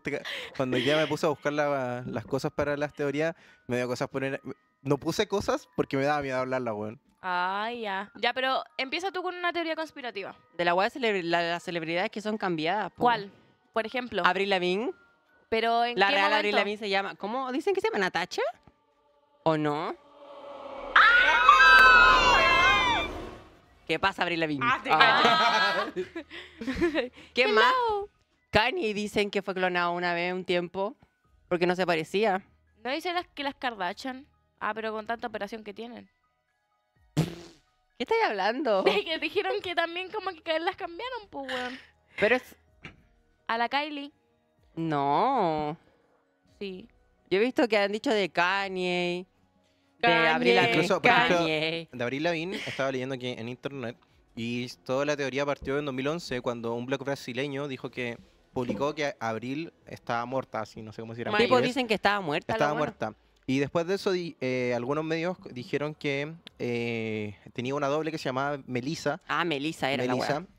Speaker 4: cuando ya me puse a buscar las cosas para las teorías, me dio cosas poner. No puse cosas porque me daba miedo hablarla, weón.
Speaker 2: Ah, ya. Ya, pero empieza tú con una teoría conspirativa.
Speaker 4: De
Speaker 3: la wea de las celebridades que son cambiadas. ¿Cuál? Por ejemplo. Abril Lavigne.
Speaker 2: Pero en La qué Real Abril
Speaker 3: se llama. ¿Cómo? ¿Dicen que se llama Natacha? ¿O no? ¿Qué pasa, Abril Lavín? Ah, ah. ¿Qué más? Kanye dicen que fue clonado una vez, un tiempo, porque no se parecía.
Speaker 2: ¿No dicen las, que las Kardashian? Ah, pero con tanta operación que tienen.
Speaker 3: ¿Qué estáis hablando?
Speaker 2: que dijeron que también como que las cambiaron, pues, weón. Pero es... A la Kylie.
Speaker 3: No. Sí. Yo he visto que han dicho de Kanye. de Abril Lavigne.
Speaker 4: de Abril Lavín, estaba leyendo aquí en internet y toda la teoría partió en 2011 cuando un blog brasileño dijo que publicó que Abril estaba muerta, así no sé cómo se decir. Tipo dicen que
Speaker 3: estaba muerta. Estaba muerta.
Speaker 4: Y después de eso, eh, algunos medios dijeron que eh, tenía una doble que se llamaba Melisa.
Speaker 3: Ah, Melisa era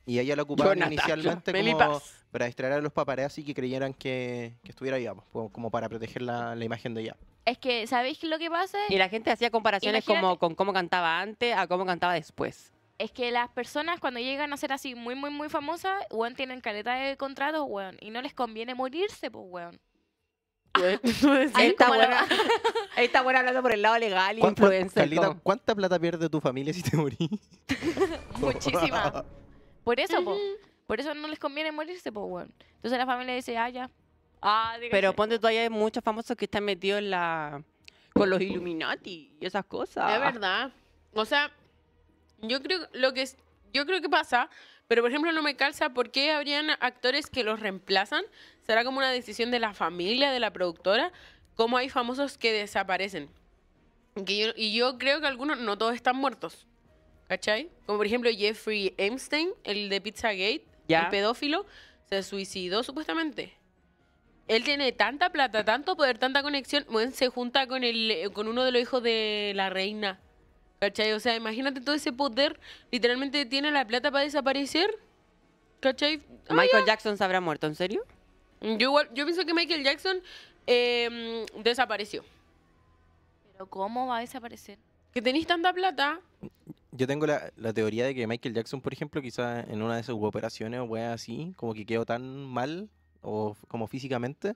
Speaker 4: Y ella la ocupaba inicialmente como para distraer a los paparazzi que creyeran que, que estuviera ahí, pues, como para proteger la, imagen de ella.
Speaker 2: Es que, ¿sabéis lo que pasa? Y la gente hacía comparaciones como
Speaker 3: con cómo cantaba antes a cómo cantaba después.
Speaker 2: Es que las personas cuando llegan a ser así muy, muy, muy famosas, weón, tienen caleta de contratos, weón. Y no les conviene morirse, pues, weón.
Speaker 4: Ahí
Speaker 3: está, buena, hablando por el lado legal y influencer. Carlita,
Speaker 4: ¿cuánta plata pierde tu familia si te morís? Muchísima.
Speaker 3: Por
Speaker 2: eso, por eso no les conviene morirse, pues Entonces la familia dice, ah, ya. Ah, pero
Speaker 3: ponte tú, hay muchos famosos que están metidos en la... con los Illuminati y esas cosas.
Speaker 1: Es verdad. O sea, yo creo lo que yo creo que pasa, pero por ejemplo no me calza por qué habrían actores que los reemplazan ¿Será como una decisión de la familia, de la productora? ¿Cómo hay famosos que desaparecen? y yo creo que algunos, no todos están muertos. ¿Cachai? Como por ejemplo Jeffrey Epstein, el de Pizzagate, ¿Ya? el pedófilo, se suicidó supuestamente. Él tiene tanta plata, tanto poder, tanta conexión. se junta con, el, con uno de los hijos de la reina. ¿Cachai? O sea, imagínate todo ese poder. Literalmente tiene la plata para desaparecer. ¿Cachai? Ah, Michael Jackson se habrá muerto, ¿en serio? Yo, yo pienso que Michael Jackson em, desapareció. ¿Pero cómo va a desaparecer? Que tenéis tanta plata.
Speaker 4: Yo tengo la, teoría de que Michael Jackson, por ejemplo, quizás en una de sus operaciones o así, como que quedó tan mal, o como físicamente,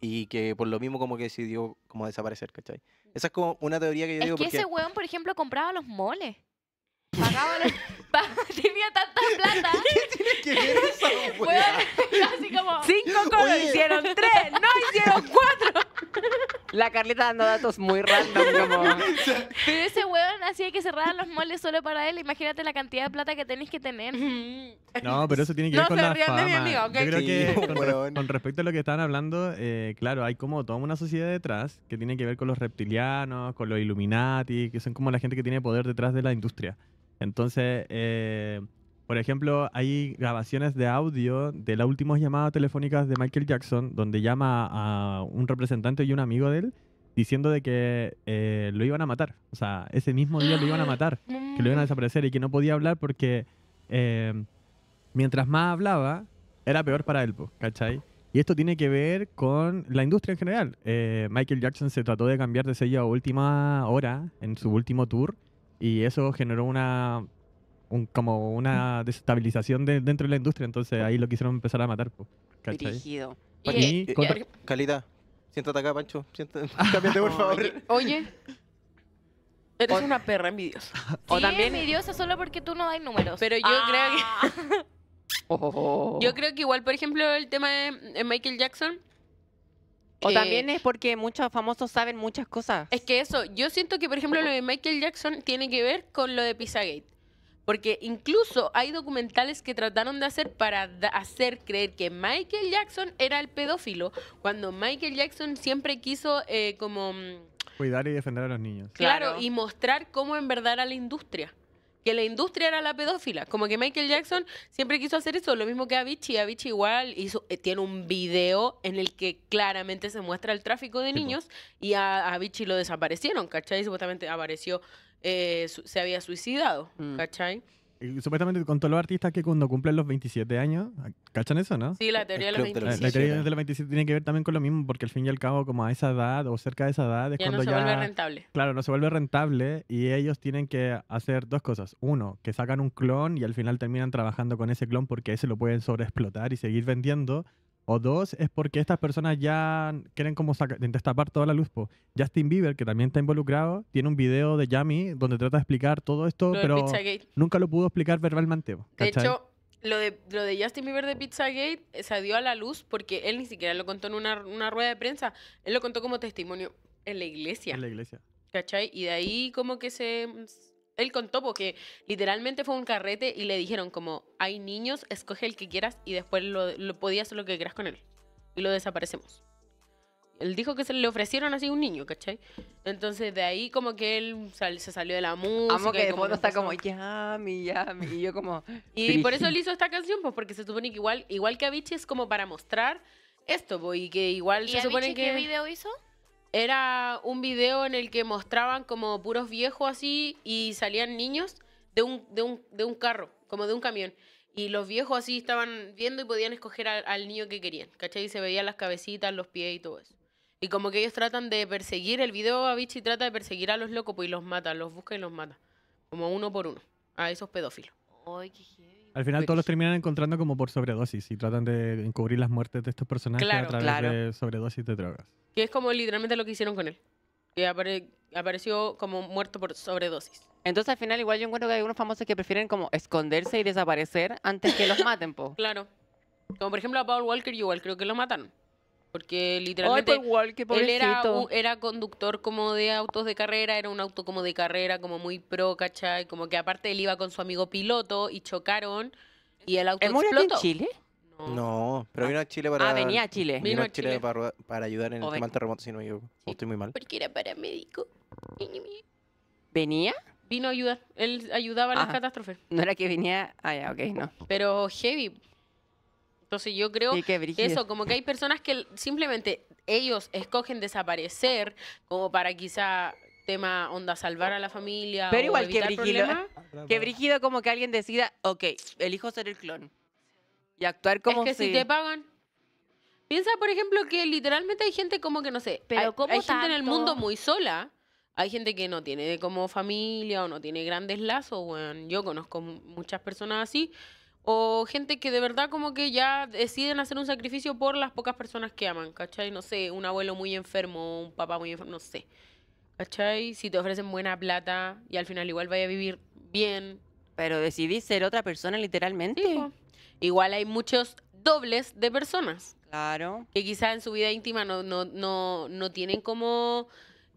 Speaker 4: y que por lo mismo como que decidió como desaparecer, ¿cachai? Esa es como una teoría que yo es digo. Que ese
Speaker 2: weón, por ejemplo, compraba los moles. pagábale.
Speaker 1: tenía tanta plata. ¿Qué tiene que ver eso, bueno, así como... Cinco coros hicieron tres, no hicieron cuatro.
Speaker 3: La Carlita dando datos muy random. Como...
Speaker 2: Pero ese hueón hacía que cerraran los moles solo para él. Imagínate la cantidad de plata que tenéis que tener.
Speaker 5: No, pero eso tiene que ver con la fama. Yo creo que con, con, respecto a lo que estaban hablando, eh, claro, hay como toda una sociedad detrás que tiene que ver con los reptilianos, con los Illuminati, que son como la gente que tiene poder detrás de la industria. Entonces, eh, por ejemplo, hay grabaciones de audio de las últimas llamadas telefónicas de Michael Jackson, donde llama a un representante y un amigo de él diciendo de que eh, lo iban a matar. O sea, ese mismo día lo iban a matar, que lo iban a mm. desaparecer y que no podía hablar porque eh, mientras más hablaba, era peor para él, ¿cachai? Y esto tiene que ver con la industria en general. Michael Jackson se trató de cambiar de sello a última hora en su último tour y eso generó una como una desestabilización de, dentro de la industria, entonces ahí lo quisieron empezar a matar. Dirigido. Y,
Speaker 4: Calidad, siéntate acá, Pancho. Siéntate, cámbiate, por favor.
Speaker 1: Oye. Eres una perra envidiosa. o también envidiosa solo porque tú no das números. Pero yo creo que... Ah. Yo creo que igual, por ejemplo, el tema de Michael Jackson, o también es
Speaker 3: porque muchos famosos saben muchas cosas. Es
Speaker 1: que eso, yo siento que, por ejemplo, lo de Michael Jackson tiene que ver con lo de Pizzagate. Porque incluso hay documentales que trataron de hacer para hacer creer que Michael Jackson era el pedófilo, cuando Michael Jackson siempre quiso eh, como... Mm,
Speaker 5: Cuidar y defender a los niños. Claro, claro, y
Speaker 1: mostrar cómo en verdad era la industria que la industria era la pedófila. Como que Michael Jackson siempre quiso hacer eso, lo mismo que Avicii. Avicii igual hizo, eh, tiene un video en el que claramente se muestra el tráfico de niños y a, lo desaparecieron, ¿cachai? Supuestamente apareció, eh, se había suicidado, mm. ¿cachai?
Speaker 5: supuestamente con todos los artistas que cuando cumplen los 27 años, ¿cachan eso, no? Sí, la teoría de los 27. La, teoría de los 27 tiene que ver también con lo mismo, porque al fin y al cabo, como a esa edad o cerca de esa edad, es cuando se ya, vuelve rentable. Claro, no se vuelve rentable y ellos tienen que hacer dos cosas. Uno, que sacan un clon y al final terminan trabajando con ese clon porque ese lo pueden sobreexplotar y seguir vendiendo. O dos, es porque estas personas ya quieren como destapar toda la luz. Justin Bieber, que también está involucrado, tiene un video de Yami donde trata de explicar todo esto, pero nunca lo pudo explicar verbalmente. de hecho,
Speaker 1: lo de, lo de Justin Bieber de Pizzagate eh, se dio a la luz porque él ni siquiera lo contó en una, una rueda de prensa. Él lo contó como testimonio en la iglesia. En la iglesia. ¿Cachai? Y de ahí como que se él contó porque literalmente fue un carrete y le dijeron como, hay niños, escoge el que quieras y después lo, podías hacer lo que quieras con él. Y lo desaparecemos. Él dijo que se le ofrecieron así un niño, ¿cachai? Entonces de ahí como que él se salió de la música. Amo que de pronto está como Yami, Yami. Y yo como. Y por eso él hizo esta canción, pues porque se supone que igual, igual que Avicii es como para mostrar esto, voy pues, y que igual se supone que. ¿Qué video hizo? era un video en el que mostraban como puros viejos así y salían niños de un, de un, de un carro, como de un camión. Y los viejos así estaban viendo y podían escoger al, niño que querían, ¿cachai? Y se veían las cabecitas, los pies y todo eso. Y como que ellos tratan de perseguir, el video Avicii trata de perseguir a los locos, pues, y los mata, los busca y los mata. Como uno por uno, a esos pedófilos. Ay, qué
Speaker 5: al final todos los terminan encontrando como por sobredosis y tratan de encubrir las muertes de estos personajes a través de sobredosis de drogas.
Speaker 1: Que es como literalmente lo que hicieron con él. Que apareció como muerto por sobredosis.
Speaker 3: Entonces al final igual yo encuentro que hay unos famosos que prefieren como esconderse y desaparecer antes
Speaker 1: que los maten, po. Claro. Como por ejemplo a Paul Walker, igual creo que lo matan porque pues, literalmente él era, era conductor como de autos de carrera, era un auto como de carrera, como muy pro, ¿cachai? Como que aparte él iba con su amigo piloto y chocaron y el auto ¿Es explotó. en Chile?
Speaker 4: No, pero ah. vino a Chile para... Ah, venía a Chile. Vino, a Chile, Para, para, ayudar en el tema del terremoto, si no yo estoy muy mal.
Speaker 1: Porque era paramédico. ¿Venía? Vino a ayudar, él ayudaba a las catástrofes. No era que venía... Ah, ya, ok, no. Pero heavy... Entonces yo creo que eso, como que hay personas que simplemente ellos escogen desaparecer como para quizá tema onda salvar a la familia. Pero igual que Brigido, ah, que Brigido como que alguien decida, ok, elijo ser el clon. Y actuar como es que si... te pagan. Piensa, por ejemplo, que literalmente hay gente como que no sé, pero hay, gente en el mundo muy sola. Hay gente que no tiene como familia o no tiene grandes lazos, Yo conozco muchas personas así o gente que de verdad como que ya deciden hacer un sacrificio por las pocas personas que aman, ¿cachai? No sé, un abuelo muy enfermo, un papá muy enfermo, no sé. ¿Cachai? Si te ofrecen buena plata y al final igual vaya a vivir bien. Pero decidís ser otra persona literalmente. igual hay muchos dobles de personas. Claro. Que quizás en su vida íntima no, no, no, no tienen como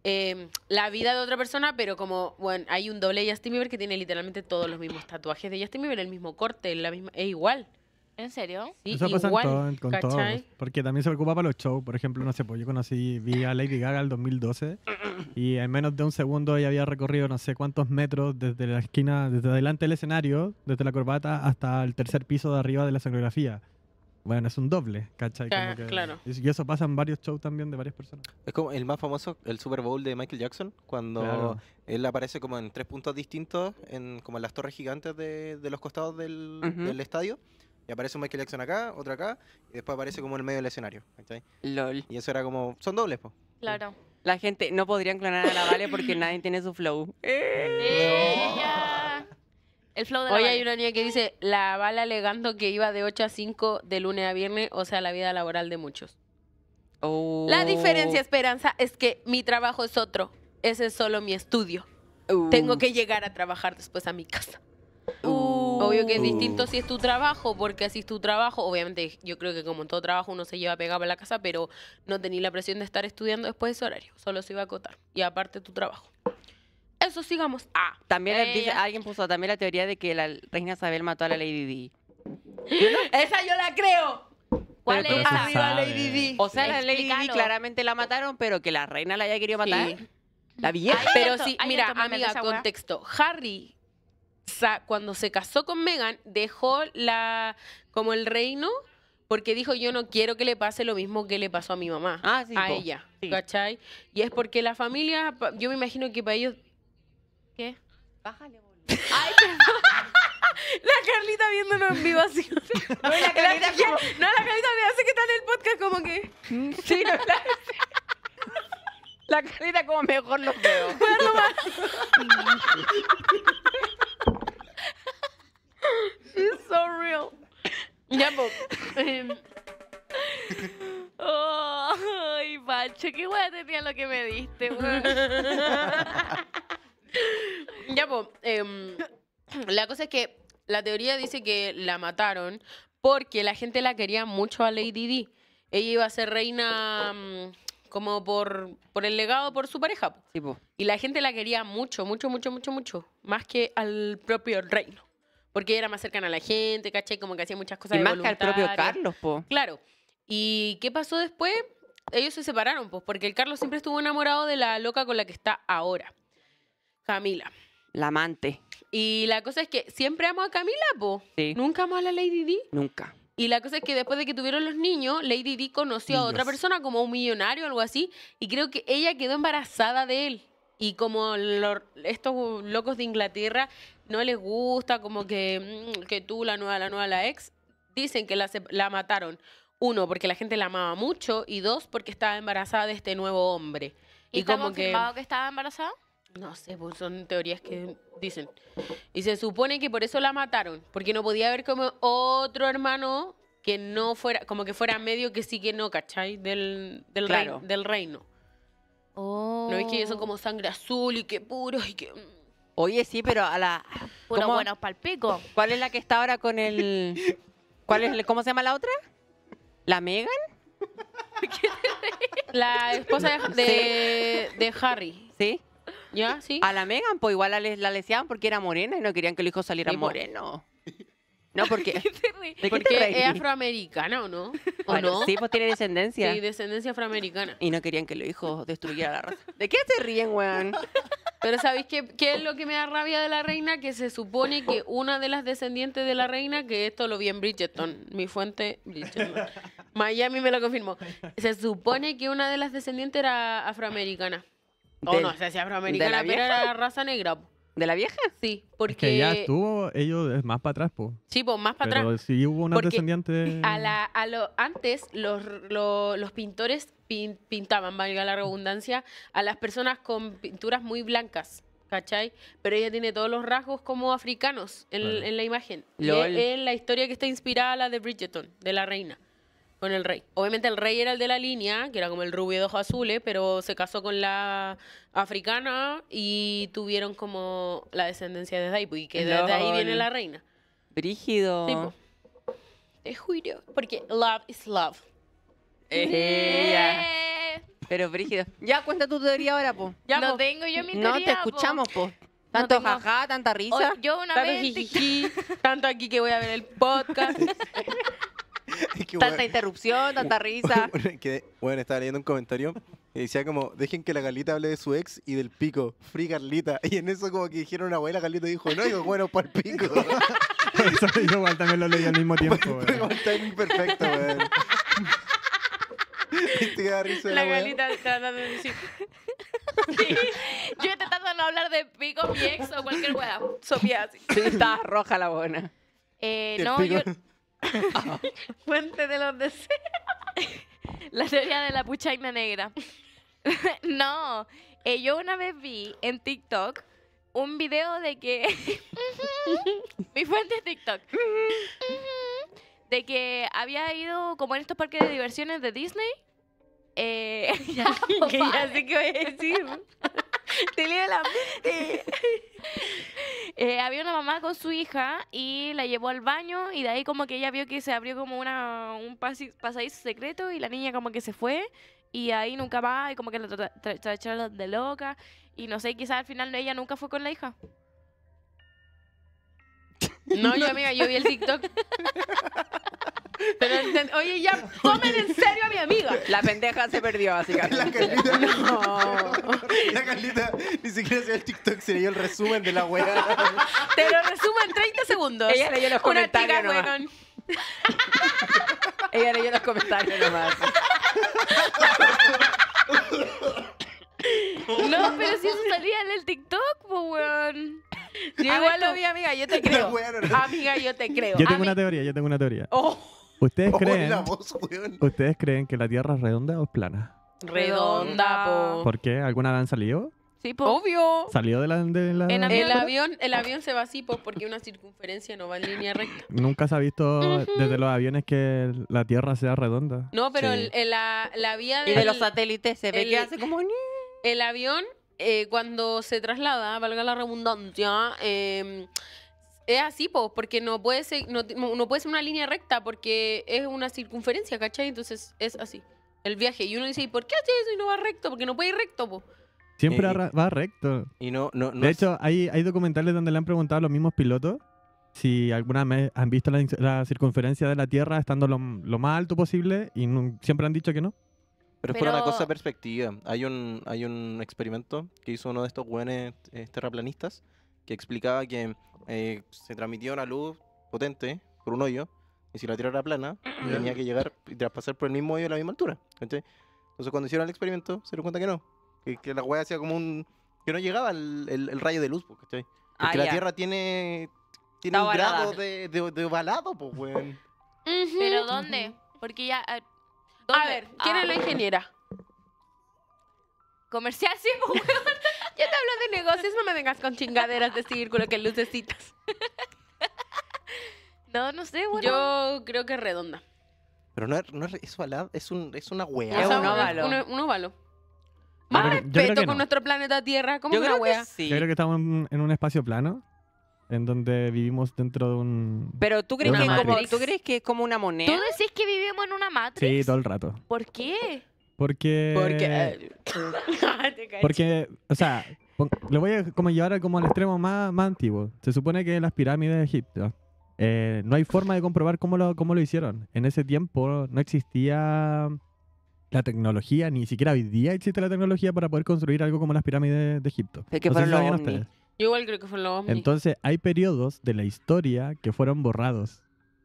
Speaker 1: Em, la vida de otra persona, pero como, bueno, hay un doble Justin Bieber que tiene literalmente todos los mismos tatuajes de Justin Bieber, el mismo corte, la misma, es igual. ¿En serio? Eso pasa todo,
Speaker 5: porque también se preocupa para los shows. Por ejemplo, no sé, pues yo conocí, vi a Lady Gaga el 2012 y en menos de un segundo ella había recorrido no sé cuántos metros desde la esquina, desde adelante del escenario, desde la corbata hasta el tercer piso de arriba de la escenografía. Bueno, es un doble, ¿cachai? claro. Y eso pasa en varios shows también de varias personas.
Speaker 4: Es como el más famoso, el Super Bowl de Michael Jackson, cuando él aparece como en tres puntos distintos, en, como en las torres gigantes de, los costados del, estadio. Y aparece un Michael Jackson acá, otro acá, y después aparece como en el medio del escenario. ¿cachai? LOL. Y eso era como, son dobles, pues.
Speaker 1: Claro.
Speaker 3: La gente, no podría clonar a la Vale
Speaker 4: porque nadie tiene su flow.
Speaker 3: Eh.
Speaker 1: Hoy hay una niña que dice, la bala alegando que iba de 8 a 5 de lunes a viernes, o sea, la vida laboral de muchos.
Speaker 3: La oh. diferencia,
Speaker 1: Esperanza, es que mi trabajo es otro. Ese es solo mi estudio. Oh. Tengo que llegar a trabajar después a mi casa.
Speaker 2: Oh. Obvio que es distinto
Speaker 1: si es tu trabajo, porque así es tu trabajo. Obviamente, yo creo que como en todo trabajo uno se lleva pegado a la casa, pero no tenía la presión de estar estudiando después de ese horario. Solo se iba a acotar. Y aparte tu trabajo eso sigamos.
Speaker 3: Ah, también eh. alguien puso también la teoría de que la reina Isabel mató a la Lady Di. esa yo la creo. ¿Cuál es esa? O sea, la Lady Di claramente
Speaker 1: la mataron, pero que la reina la haya querido matar. La vieja. Pero sí, mira, amiga, contexto. Harry cuando se casó con Meghan, dejó la como el reino porque dijo yo no quiero que le pase lo mismo que le pasó a mi mamá, ah, a ella, ¿cachai? Y es porque la familia, yo me imagino que para ellos ¿Qué?
Speaker 3: Bájale, boludo. Ay,
Speaker 1: La Carlita viéndonos en vivo así. No, la Carlita, no, la Carlita me hace que está en el podcast como que. Sí, no, la...
Speaker 3: la Carlita como mejor lo veo. Bueno,
Speaker 4: más.
Speaker 1: She's so real. Ya, vos em. Ay,
Speaker 2: Pacho, qué guay tenía lo que me diste,
Speaker 1: Ya, pues, la cosa es que la teoría dice que la mataron porque la gente la quería mucho a Lady D. Ella iba a ser reina mm, como por, por el legado, por su pareja. Y la gente la quería mucho, mucho, mucho, mucho, mucho. Más que al propio reino. Porque era más cercana a la gente, caché Como que hacía muchas cosas Y más que al propio Carlos, po. Claro. ¿Y qué pasó después? Ellos se separaron, pues, porque el Carlos siempre estuvo enamorado de la loca con la que está ahora. Camila.
Speaker 3: La amante.
Speaker 1: Y la cosa es que siempre amo a Camila, po. Sí. Nunca amo a la Lady D. Nunca. Y la cosa es que después de que tuvieron los niños, Lady D conoció a otra persona como un millonario o algo así. Y creo que ella quedó embarazada de él. Y como estos locos de Inglaterra no les gusta, como que, mm, que tú, la nueva, la nueva, la ex, dicen que la, la mataron. Uno, porque la gente la amaba mucho. Y dos, porque estaba embarazada de este nuevo hombre. ¿Y, cómo que...
Speaker 2: estaba embarazada?
Speaker 1: No sé, pues, son teorías que dicen. Y se supone que por eso la mataron, porque no podía haber como otro hermano que no fuera, como que fuera medio que sí que no, ¿cachai? Del, reino, del reino. Oh. No es que ellos son oh. como sangre azul y que puro y que... Mm?
Speaker 3: Oye, sí, pero a la... bueno buenos palpico. ¿Cuál es la que está ahora con el... ¿Cuál es, ¿Cómo se llama la otra? ¿La Megan?
Speaker 1: la esposa de, de Harry. ¿Sí? Ya, sí. A la Megan, pues
Speaker 3: igual la, porque era morena y no querían que el hijo saliera moreno. No, porque.
Speaker 1: qué porque es afroamericana, ¿o no? Sí,
Speaker 3: pues tiene descendencia. Sí,
Speaker 1: descendencia afroamericana.
Speaker 3: Y no querían que el hijo destruyera la raza.
Speaker 1: ¿De qué te ríen, weón? Pero ¿sabéis qué, es lo que me da rabia de la reina? Que se supone que una de las descendientes de la reina, que esto lo vi en Bridgeton, mi fuente, Miami me lo confirmó. Se supone que una de las descendientes era afroamericana. No, no, raza negra. ¿De la vieja? Sí, porque... que ya
Speaker 5: estuvo ellos más para atrás, pues
Speaker 1: Sí, pues más para atrás.
Speaker 5: sí hubo unas descendientes... A la,
Speaker 1: lo, antes los, pintores pintaban, valga la redundancia, a las personas con pinturas muy blancas. ¿Cachai? Pero ella tiene todos los rasgos como africanos en, la imagen. en la historia que está inspirada a la de Bridgerton de la reina. Con el rey. Obviamente el rey era el de la línea, que era como el rubio de ojos azules, pero se casó con la africana y tuvieron como la descendencia de ahí, pues, y que desde ahí viene la reina.
Speaker 3: Brígido. Sí, po.
Speaker 1: Pues. porque love is love.
Speaker 3: Eh, Pero brígido. Ya, cuenta tu teoría ahora, po. Ya, Lo tengo yo mi No, te escuchamos, po. Tanto tanta risa. yo una vez... tanto aquí que voy a ver el podcast.
Speaker 4: tanta
Speaker 3: interrupción, tanta risa.
Speaker 4: que, bueno, estaba leyendo un comentario y decía como, dejen que la galita hable de su ex y del pico. Free Carlita. Y en eso como que dijeron una abuela, Galita dijo, no, digo, bueno, para el pico. eso
Speaker 5: yo igual también lo leí al mismo tiempo.
Speaker 4: perfecto, weón. Este la, galita
Speaker 1: está en en decir...
Speaker 2: Sí. Yo intentando no hablar de pico, mi ex o cualquier weá.
Speaker 3: Sofía, así. Estaba roja la buena.
Speaker 2: Eh, no, yo... Fuente de los deseos. La teoría de la puchaina negra. no, eh, yo una vez vi en TikTok un video de que. mi fuente es TikTok. de que había ido como en estos parques de diversiones de Disney.
Speaker 1: Eh, que voy a decir.
Speaker 2: Te la
Speaker 1: mente.
Speaker 2: Eh, había una mamá con su hija y la llevó al baño y de ahí como que ella vio que se abrió como una, un pasadizo secreto y la niña como que se fue y ahí nunca va y como que la echaron de loca y no sé, quizás al final ella nunca fue con la hija.
Speaker 1: No, yo amiga, yo vi el TikTok. Pero, oye, ya, tomen en serio a mi amiga. La pendeja se perdió,
Speaker 4: básicamente. La Carlita. No. La Carlita ni siquiera se el TikTok, se leyó el resumen de la weá.
Speaker 1: Te lo resumo en 30 segundos. Ella leyó los comentarios. Una nomás.
Speaker 3: Ella leyó los comentarios nomás. No, pero
Speaker 2: si eso salía en el TikTok, pues,
Speaker 1: weón. Yo ah, igual lo vi, amiga, yo te creo. Amiga, yo te creo. Yo tengo una
Speaker 5: teoría, yo tengo una teoría. Oh. ¿Ustedes creen, ¿Ustedes creen que la Tierra es redonda o es plana?
Speaker 1: Redonda, po. ¿Por
Speaker 5: qué? ¿Alguna vez han salido?
Speaker 1: Sí, por. Obvio.
Speaker 5: ¿Salió de la, el, avión,
Speaker 1: el avión se va así porque una circunferencia no va en línea recta.
Speaker 5: Nunca se ha visto desde los aviones que la Tierra sea redonda. No, pero el,
Speaker 1: la, vía vía Y de los satélites se ve que como... el avión, eh, cuando se traslada, valga la redundancia, eh, es así, pues porque no puede, ser, no, puede ser una línea recta porque es una circunferencia, ¿cachai? Entonces es así, el viaje. Y uno dice, ¿y por qué hace eso y no va recto? Porque no puede ir recto, po.
Speaker 5: Siempre va, recto. Y no, no, de hecho, hay, hay documentales donde le han preguntado a los mismos pilotos si alguna vez han visto la, circunferencia de la Tierra estando lo, lo más alto posible y siempre han dicho que no. Pero, es por una cosa
Speaker 4: de perspectiva. Hay un, hay un experimento que hizo uno de estos buenos eh, terraplanistas que explicaba que eh, se transmitió una luz potente por un hoyo, y si la tierra era plana, tenía que llegar y traspasar por el mismo hoyo a la misma altura. Entonces cuando hicieron el experimento, se dieron cuenta que no, que, la hueá hacía como un... que no llegaba el, rayo de luz, pues, ¿cachai? Porque ah, la tierra tiene, tiene un grado de, de, ovalado, pues,
Speaker 1: ¿Pero dónde? Porque ya... A ver, ¿quién es la ah. ingeniera? Comercial, sí, weón. Yo te hablo de negocios, no me vengas con chingaderas de círculo que lucecitas. no, no sé, bueno. Yo creo que es redonda.
Speaker 4: Pero no, no es ovalado, es, un, es una weá. Es
Speaker 1: un óvalo.
Speaker 5: Más respeto con nuestro
Speaker 1: planeta Tierra, como Yo una creo que
Speaker 5: sí. Yo creo que estamos en, un espacio plano, en donde vivimos dentro de un... Pero tú crees, que como, ¿tú crees
Speaker 3: que es como una ¿Tú decís que vivimos en una matriz? Sí, todo el rato. ¿Por qué?
Speaker 5: Porque. Porque. Eh, porque, o sea, lo voy a como llevar como al extremo más, más antiguo. Se supone que las pirámides de Egipto. Eh, no hay forma de comprobar cómo lo, cómo lo hicieron. En ese tiempo no existía la tecnología, ni siquiera hoy día existe la tecnología para poder construir algo como las pirámides de Egipto. Es que fueron los Yo
Speaker 1: igual creo que fueron los Entonces,
Speaker 5: hay periodos de la historia que fueron borrados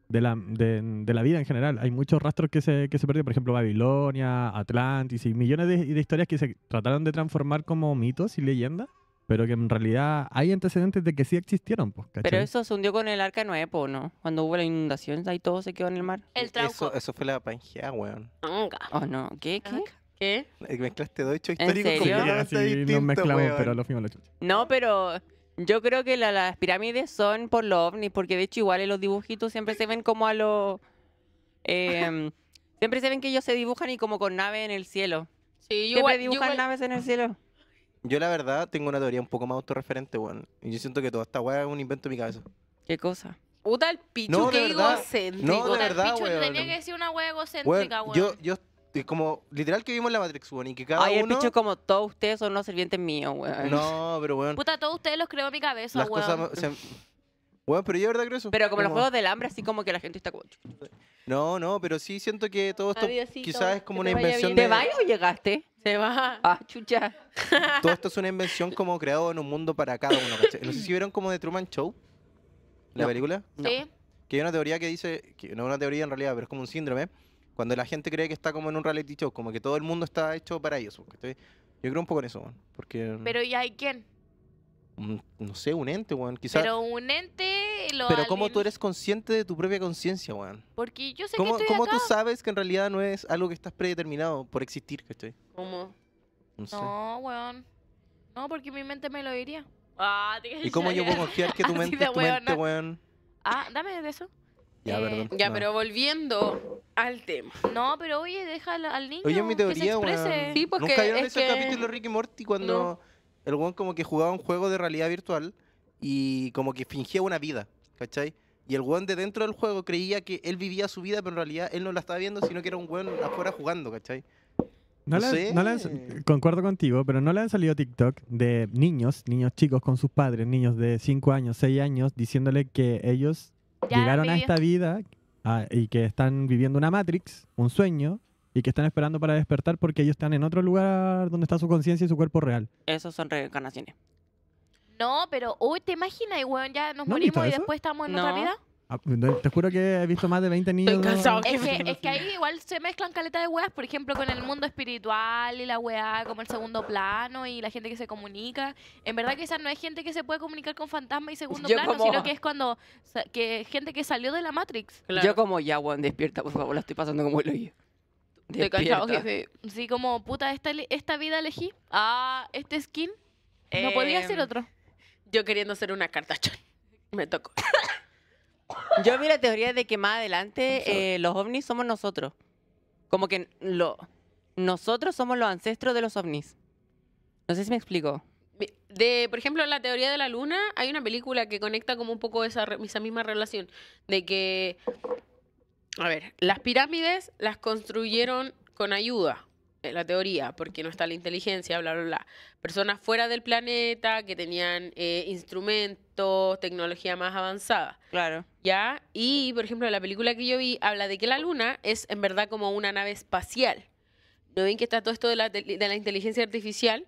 Speaker 5: de la, de, de, la vida en general. Hay muchos rastros que se, que se perdieron, por ejemplo, Babilonia, Atlantis y millones de, de, historias que se trataron de transformar como mitos y leyendas, pero que en realidad hay antecedentes de que sí existieron. Pues, pero eso
Speaker 3: se hundió con el Arca nuevo ¿no? Cuando hubo la inundación, ahí todo se quedó en el mar. El trauco.
Speaker 4: Eso, fue la Pangea, weón. Oh, no. ¿Qué? ¿Qué? ¿Qué? Eh, mezclaste dos hechos históricos. ¿En serio? Sí, No mezclamos, pero
Speaker 5: lo fuimos la chucha.
Speaker 3: No, pero yo creo que las pirámides son por los ovnis, porque de hecho igual en los dibujitos siempre se ven como a los... Em, siempre se ven que ellos se dibujan y como con naves en el cielo.
Speaker 1: Sí, yo siempre dibujan naves en el cielo.
Speaker 4: Yo la verdad tengo una teoría un poco más autorreferente, weón. Y yo siento que toda esta weá es un invento de mi cabeza. ¿Qué cosa?
Speaker 1: Puta el pichu que egocéntrico.
Speaker 4: No, de verdad, pichu tenía que
Speaker 2: decir una weá egocéntrica, weón. Yo,
Speaker 4: yo como literal que vimos la Matrix, weón. Y que cada Ay, el picho como todos ustedes son los sirvientes míos, weón. No, pero bueno
Speaker 3: Puta, todos ustedes los creo en mi cabeza, las Cosas,
Speaker 4: pero yo verdad creo eso. Pero como, los juegos del
Speaker 3: hambre, así como que la gente está como.
Speaker 4: No, no, pero sí siento que todo esto quizás es como una invención. De... ¿Te vas
Speaker 3: o llegaste? Se va. Ah, chucha. Todo
Speaker 4: esto es una invención como creado en un mundo para cada uno, No sé si vieron como de Truman Show, la película. Sí. Que hay una teoría que dice, no es una teoría en realidad, pero es como un síndrome cuando la gente cree que está como en un reality show, como que todo el mundo está hecho para ellos. Estoy, yo creo un poco en eso, weón. porque... Pero
Speaker 2: ¿y hay quién?
Speaker 4: Mm, no sé, un ente, weón. Pero
Speaker 2: un ente... pero ¿cómo
Speaker 4: tú eres consciente de tu propia conciencia, weón? Porque yo sé que estoy ¿Cómo tú sabes que en realidad no es algo que estás predeterminado por existir, estoy? ¿Cómo? No, sé. no,
Speaker 2: weón. No, porque mi mente me lo diría. Ah, ¿Y cómo yo puedo confiar que tu mente es tu mente, Ah, dame de eso.
Speaker 4: Ya, eh, pero
Speaker 1: volviendo al tema. No, pero oye, deja al, niño. Oye, mi teoría, que se exprese. Sí, pues Nunca vieron capítulo de
Speaker 4: Ricky Morty cuando el weón como que jugaba un juego de realidad virtual y como que fingía una vida, ¿cachai? Y el weón de dentro del juego creía que él vivía su vida, pero en realidad él no la estaba viendo, sino que era un weón afuera jugando, ¿cachai? No,
Speaker 5: concuerdo contigo, pero no le han salido TikTok de niños, niños chicos con sus padres, niños de 5 años, 6 años, diciéndole que ellos llegaron a esta vida ah, y que están viviendo una Matrix, un sueño, y que están esperando para despertar porque ellos están en otro lugar donde está su conciencia y su cuerpo real.
Speaker 3: Esos son reencarnaciones. No, pero,
Speaker 2: uy, ¿te imaginas, weón? Ya nos morimos y después estamos en otra vida.
Speaker 5: Ah, te juro que he visto más de 20 niños. cansado. Es que, es que
Speaker 2: ahí igual se mezclan caletas de weas, por ejemplo, con el mundo espiritual y la wea como el segundo plano y la gente que se comunica. En verdad que esa no es gente que se puede comunicar con fantasma y segundo plano, sino que es cuando que gente que salió de la Matrix. Yo
Speaker 3: como ya, despierta, por favor, la estoy pasando como el hoyo.
Speaker 2: Sí, como puta,
Speaker 1: esta, esta vida elegí. Ah, este skin. No podía em, ser otro. Yo queriendo ser una cartachón
Speaker 3: Me tocó. Yo vi la teoría de que más adelante eh, los ovnis somos nosotros. Como que lo, nosotros somos los ancestros de los ovnis. No sé si me explico.
Speaker 1: De, por ejemplo, la teoría de la luna, hay una película que conecta como un poco esa, esa misma relación. De que, a ver, las pirámides las construyeron con ayuda. Eh, la teoría, porque no está la inteligencia, bla, bla, bla. Personas fuera del planeta que tenían eh, instrumentos, tecnología más avanzada. Claro. ¿Ya? Y, por ejemplo, la película que yo vi habla de que la Luna es en verdad como una nave espacial. ¿No ven que está todo esto de la, inteligencia artificial?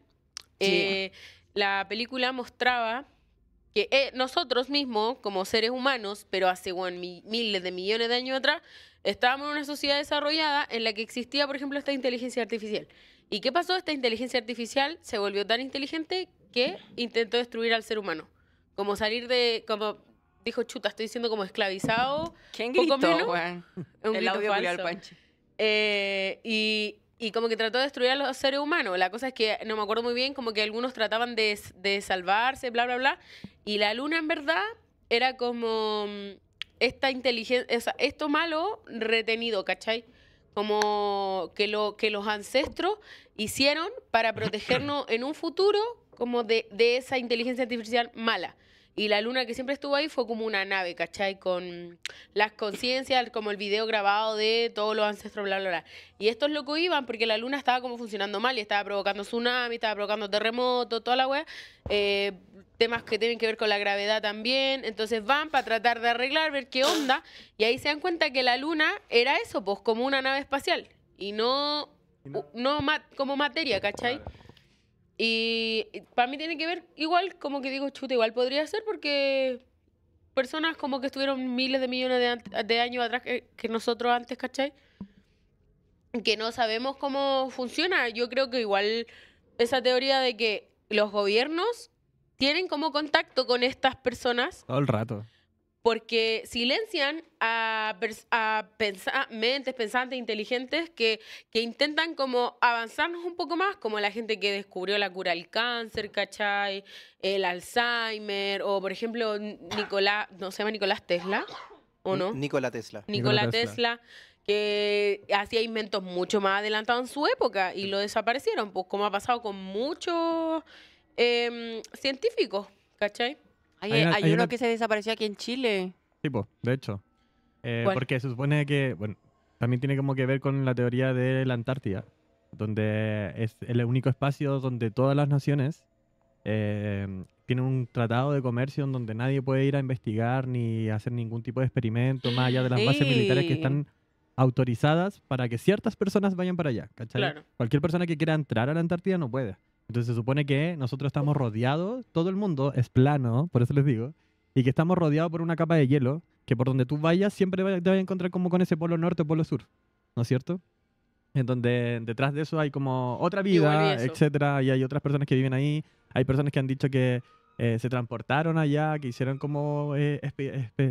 Speaker 1: Eh, la película mostraba que nosotros mismos, como seres humanos, pero hace miles de millones de años atrás, Estábamos en una sociedad desarrollada en la que existía, por ejemplo, esta inteligencia artificial. ¿Y qué pasó? Esta inteligencia artificial se volvió tan inteligente que intentó destruir al ser humano. Como salir de, como dijo Chuta, estoy diciendo como esclavizado. ¿Quién gritó,
Speaker 3: El grito audio falso. Pancho.
Speaker 1: Eh, y, como que trató de destruir a los seres humanos. La cosa es que, no me acuerdo muy bien, como que algunos trataban de, de salvarse, bla, bla, bla. Y la luna, en verdad, era como mm, esta inteligencia, esto malo retenido, ¿cachai? Como que, lo, que los ancestros hicieron para protegernos en un futuro como de esa inteligencia artificial mala. Y la luna que siempre estuvo ahí fue como una nave, ¿cachai? Con las conciencias, como el video grabado de todos los ancestros, bla, bla, bla. Y estos locos iban porque la luna estaba como funcionando mal y estaba provocando tsunami, estaba provocando terremoto, toda la weá. Eh, temas que tienen que ver con la gravedad también. Entonces van para tratar de arreglar, ver qué onda. Y ahí se dan cuenta que la luna era eso, pues como una nave espacial. Y no, no como materia, ¿cachai? Y, para mí tiene que ver igual, como que digo, chuta, igual podría ser porque personas como que estuvieron miles de millones de, años atrás que, que, nosotros antes, ¿cachai? Que no sabemos cómo funciona. Yo creo que igual esa teoría de que los gobiernos tienen como contacto con estas personas. Todo el rato porque silencian a, mentes pensantes, inteligentes, que, intentan como avanzarnos un poco más, como la gente que descubrió la cura del cáncer, ¿cachai? El Alzheimer, o por ejemplo, Nicolás, no se llama Nicolás Tesla,
Speaker 4: ¿o no? Nicolás Tesla. Nicolás Tesla.
Speaker 1: que hacía inventos mucho más adelantados en su época y lo desaparecieron, pues como ha pasado con muchos em, científicos, ¿cachai?
Speaker 5: Hay, uno que
Speaker 1: se desapareció aquí en Chile.
Speaker 5: pues, de hecho. Eh, porque se supone que, bueno, también tiene como que ver con la teoría de la Antártida, donde es el único espacio donde todas las naciones eh, tienen un tratado de comercio en donde nadie puede ir a investigar ni hacer ningún tipo de experimento, más allá de las bases militares que están autorizadas para que ciertas personas vayan para allá. Cualquier persona que quiera entrar a la Antártida no puede. Entonces se supone que nosotros estamos rodeados, todo el mundo es plano, por eso les digo, y que estamos rodeados por una capa de hielo, que por donde tú vayas siempre te vas a encontrar como con ese polo norte o polo sur, ¿no es cierto? En donde detrás de eso hay como otra vida, etcétera, y hay otras personas que viven ahí, hay personas que han dicho que eh, se transportaron allá, que hicieron como, eh,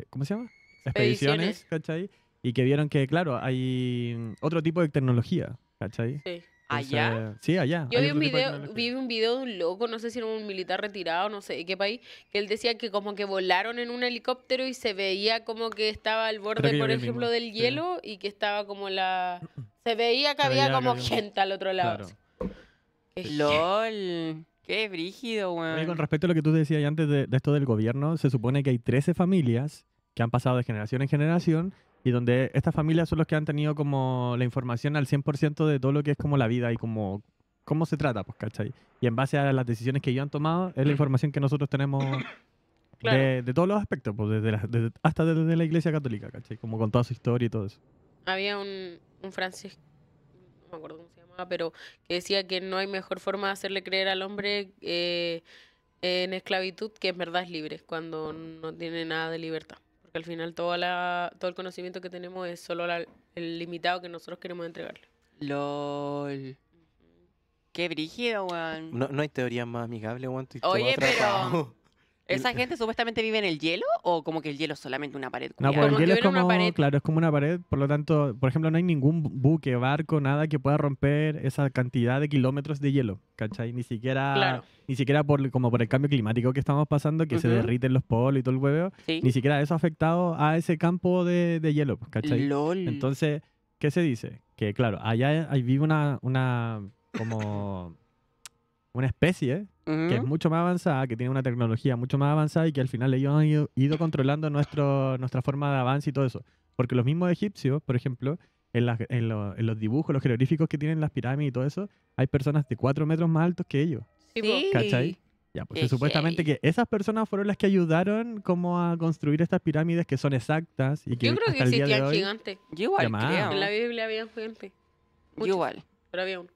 Speaker 5: ¿cómo se llama? Expediciones, Expediciones, ¿cachai? Y que vieron que, claro, hay otro tipo de tecnología, ¿cachai? Sí. ¿Allá? sí, allá. Yo vi un, video,
Speaker 1: vi un video de un loco, no sé si era un militar retirado, no sé de qué país, que él decía que como que volaron en un helicóptero y se veía como que estaba al borde, por ejemplo, del hielo y que estaba como la... Se veía que había como gente al otro lado.
Speaker 3: LOL.
Speaker 1: Qué brígido,
Speaker 3: weón.
Speaker 5: Con respecto a lo que tú decías antes de, de esto del gobierno, se supone que hay 13 familias que han pasado de generación en generación y donde estas familias son los que han tenido como la información al 100% de todo lo que es como la vida y como cómo se trata, pues, ¿cachai? Y en base a las decisiones que ellos han tomado, es la mm. información que nosotros tenemos de, todos los aspectos, pues, desde, la, hasta desde la Iglesia Católica, ¿cachai? Como con toda su historia y todo eso.
Speaker 1: Había un, un Francisco, no me acuerdo cómo se llamaba, pero que decía que no hay mejor forma de hacerle creer al hombre eh, en esclavitud que en verdad es libre, cuando no tiene nada de libertad al final toda la, todo el conocimiento que tenemos es solo el limitado que nosotros queremos entregarle.
Speaker 4: LOL.
Speaker 1: Qué brígido, weón.
Speaker 4: No, no hay teoría más amigable, weón. Oye, pero... ¿Esa gente
Speaker 3: supuestamente vive en el hielo o como que el hielo es solamente una pared? No, pues el hielo es como,
Speaker 5: claro, es como una pared, por lo tanto, por ejemplo, no hay ningún buque, barco, nada que pueda romper esa cantidad de kilómetros de hielo, ¿cachai? Ni siquiera, ni siquiera por, como por el cambio climático que estamos pasando, que se derriten los polos y todo el hueveo, ni siquiera eso ha afectado a ese campo de, hielo, ¿cachai? Entonces, ¿qué se dice? Que claro, allá, ahí vive una, una como una especie que es mucho más avanzada, que tiene una tecnología mucho más avanzada y que al final ellos han ido, controlando nuestro, nuestra forma de avance y todo eso. Porque los mismos egipcios, por ejemplo, en, los dibujos, los jeroglíficos que tienen las pirámides y todo eso, hay personas de cuatro metros más altos que ellos. Sí. ¿Cachai? Ya, pues, supuestamente que esas personas fueron las que ayudaron como a construir estas pirámides que son exactas y que Yo creo que existían gigantes.
Speaker 1: Yo
Speaker 3: igual
Speaker 5: En la
Speaker 1: Biblia había gente. igual. Pero había uno.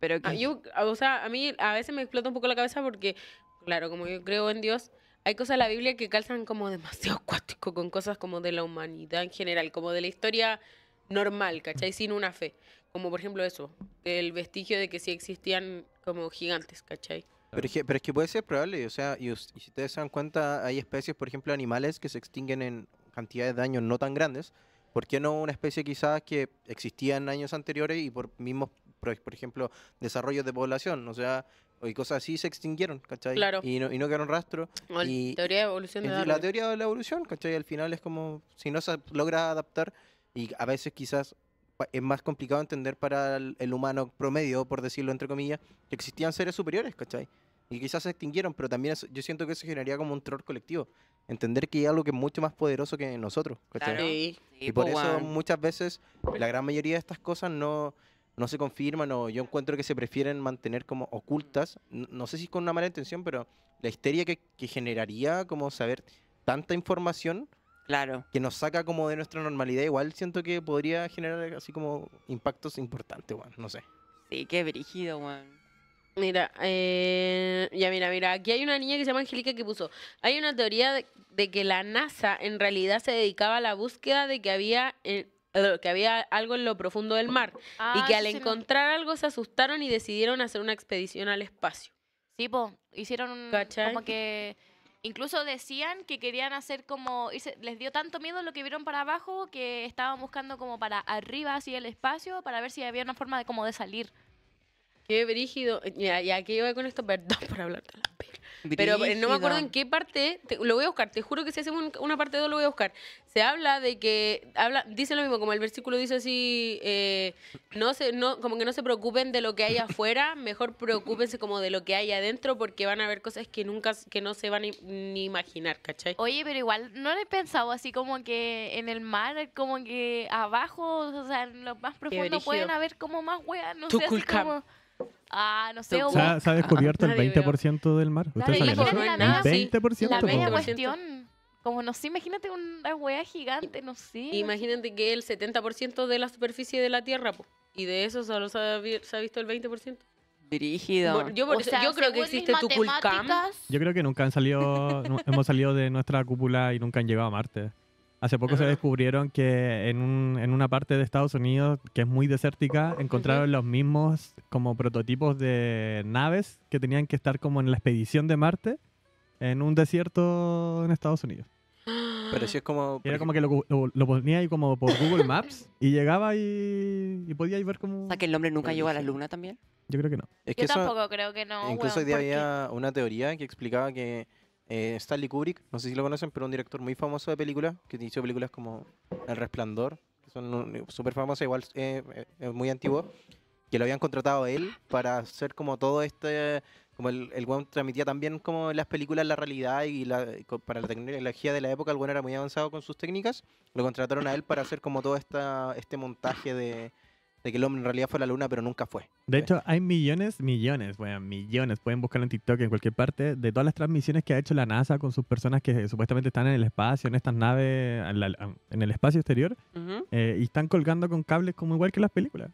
Speaker 1: Pero yo, o sea, a mí a veces me explota un poco la cabeza porque, claro, como yo creo en Dios, hay cosas de la Biblia que calzan como demasiado cuático con cosas como de la humanidad en general, como de la historia normal, ¿cachai? Sin una fe. Como por ejemplo eso, el vestigio de que sí existían como gigantes, ¿cachai?
Speaker 4: Pero es, que, pero es que puede ser probable, o sea, y, y, si ustedes se dan cuenta, hay especies, por ejemplo, animales que se extinguen en cantidades de años no tan grandes. ¿Por qué no una especie quizás que existía en años anteriores y por mismos por ejemplo, desarrollos de población, o sea, y cosas así se extinguieron, ¿cachai? Y no, y no quedaron rastro. La teoría
Speaker 1: de evolución La
Speaker 4: teoría de la evolución, ¿cachai? Al final es como, si no se logra adaptar, y a veces quizás es más complicado entender para el, humano promedio, por decirlo entre comillas, que existían seres superiores, ¿cachai? Y quizás se extinguieron, pero también yo siento que eso generaría como un terror colectivo. Entender que hay algo que es mucho más poderoso que nosotros. ¿cachai? y por pues, eso muchas veces, la gran mayoría de estas cosas no, no se confirman o yo encuentro que se prefieren mantener como ocultas, no sé si con una mala intención, pero la histeria que, generaría como saber tanta información claro. que nos saca como de nuestra normalidad, igual siento que podría generar así como impactos importantes, no sé. Sí, qué brígido, weón.
Speaker 1: Mira, eh, ya mira, mira, aquí hay una niña que se llama Angélica que puso, hay una teoría de, que la NASA en realidad se dedicaba a la búsqueda de que había... Eh, eh, que había algo en lo profundo del mar y que ah, al encontrar algo se asustaron y decidieron hacer una expedición al espacio. Sí, hicieron un, como que
Speaker 2: incluso decían que querían hacer como les dio tanto miedo lo que vieron para abajo que estaban buscando como para arriba Hacia el espacio para ver si había una forma de como de salir.
Speaker 1: Qué brígido. Ya, ya yo voy con esto, perdón por hablar pero eh, no me acuerdo en qué parte, lo voy a buscar, te juro que si hacemos una parte dos lo voy a buscar. Se habla de que, habla, dice lo mismo, como el versículo dice así, eh, no se, no, como que no se preocupen de lo que hay afuera, mejor preocúpense como de lo que hay adentro porque van a haber cosas que nunca, que no se van a ni imaginar, ¿cachai? Oye,
Speaker 2: pero igual, ¿no le he pensado así como que en el mar, como que abajo, o sea, en lo más profundo pueden haber como más weas, no sé, así como... Ah, no sé. se ha descubierto el 20%
Speaker 5: del mar. ¿Ustedes saben eso? La La
Speaker 2: cuestión. Como no sé, imagínate una hueá gigante, no sé.
Speaker 1: Imagínate que el 70% de la superficie de la Tierra, y de eso solo se ha, visto el 20%. Brígido.
Speaker 5: yo
Speaker 3: yo creo que existe
Speaker 1: tu Tuculcán.
Speaker 5: Yo creo que nunca han salido, hemos salido de nuestra cúpula y nunca han llegado a Marte. Hace poco se descubrieron que en, un, en, una parte de Estados Unidos que es muy desértica encontraron los mismos como prototipos de naves que tenían que estar como en la expedición de Marte en un desierto en Estados Unidos. Pero sí es como... Era como que lo, ponía ahí como por Google Maps y llegaba y, podía ir ver como... O sea, que el hombre nunca llegó a la luna también. Yo creo que no.
Speaker 4: Es que Yo tampoco creo
Speaker 2: que no. Incluso hoy día había
Speaker 4: una teoría que explicaba que eh, Stanley Kubrick, no sé si lo conocen, pero un director muy famoso de películas, que hizo películas como El Resplandor, que son eh, súper famosas, igual eh, muy antiguo, que lo habían contratado a él para hacer como todo este, como el, el buen transmitía también como las películas, la realidad y la, para la tecnología de la época, el buen era muy avanzado con sus técnicas, lo contrataron a él para hacer como todo esta, este montaje de de que el hombre en realidad fue la luna, pero nunca fue.
Speaker 5: De hecho, hay millones, millones, bueno, millones, pueden buscarlo en TikTok, en cualquier parte, de todas las transmisiones que ha hecho la NASA con sus personas que supuestamente están en el espacio, en estas naves, en, el espacio exterior, eh, y están colgando con cables como igual que las películas.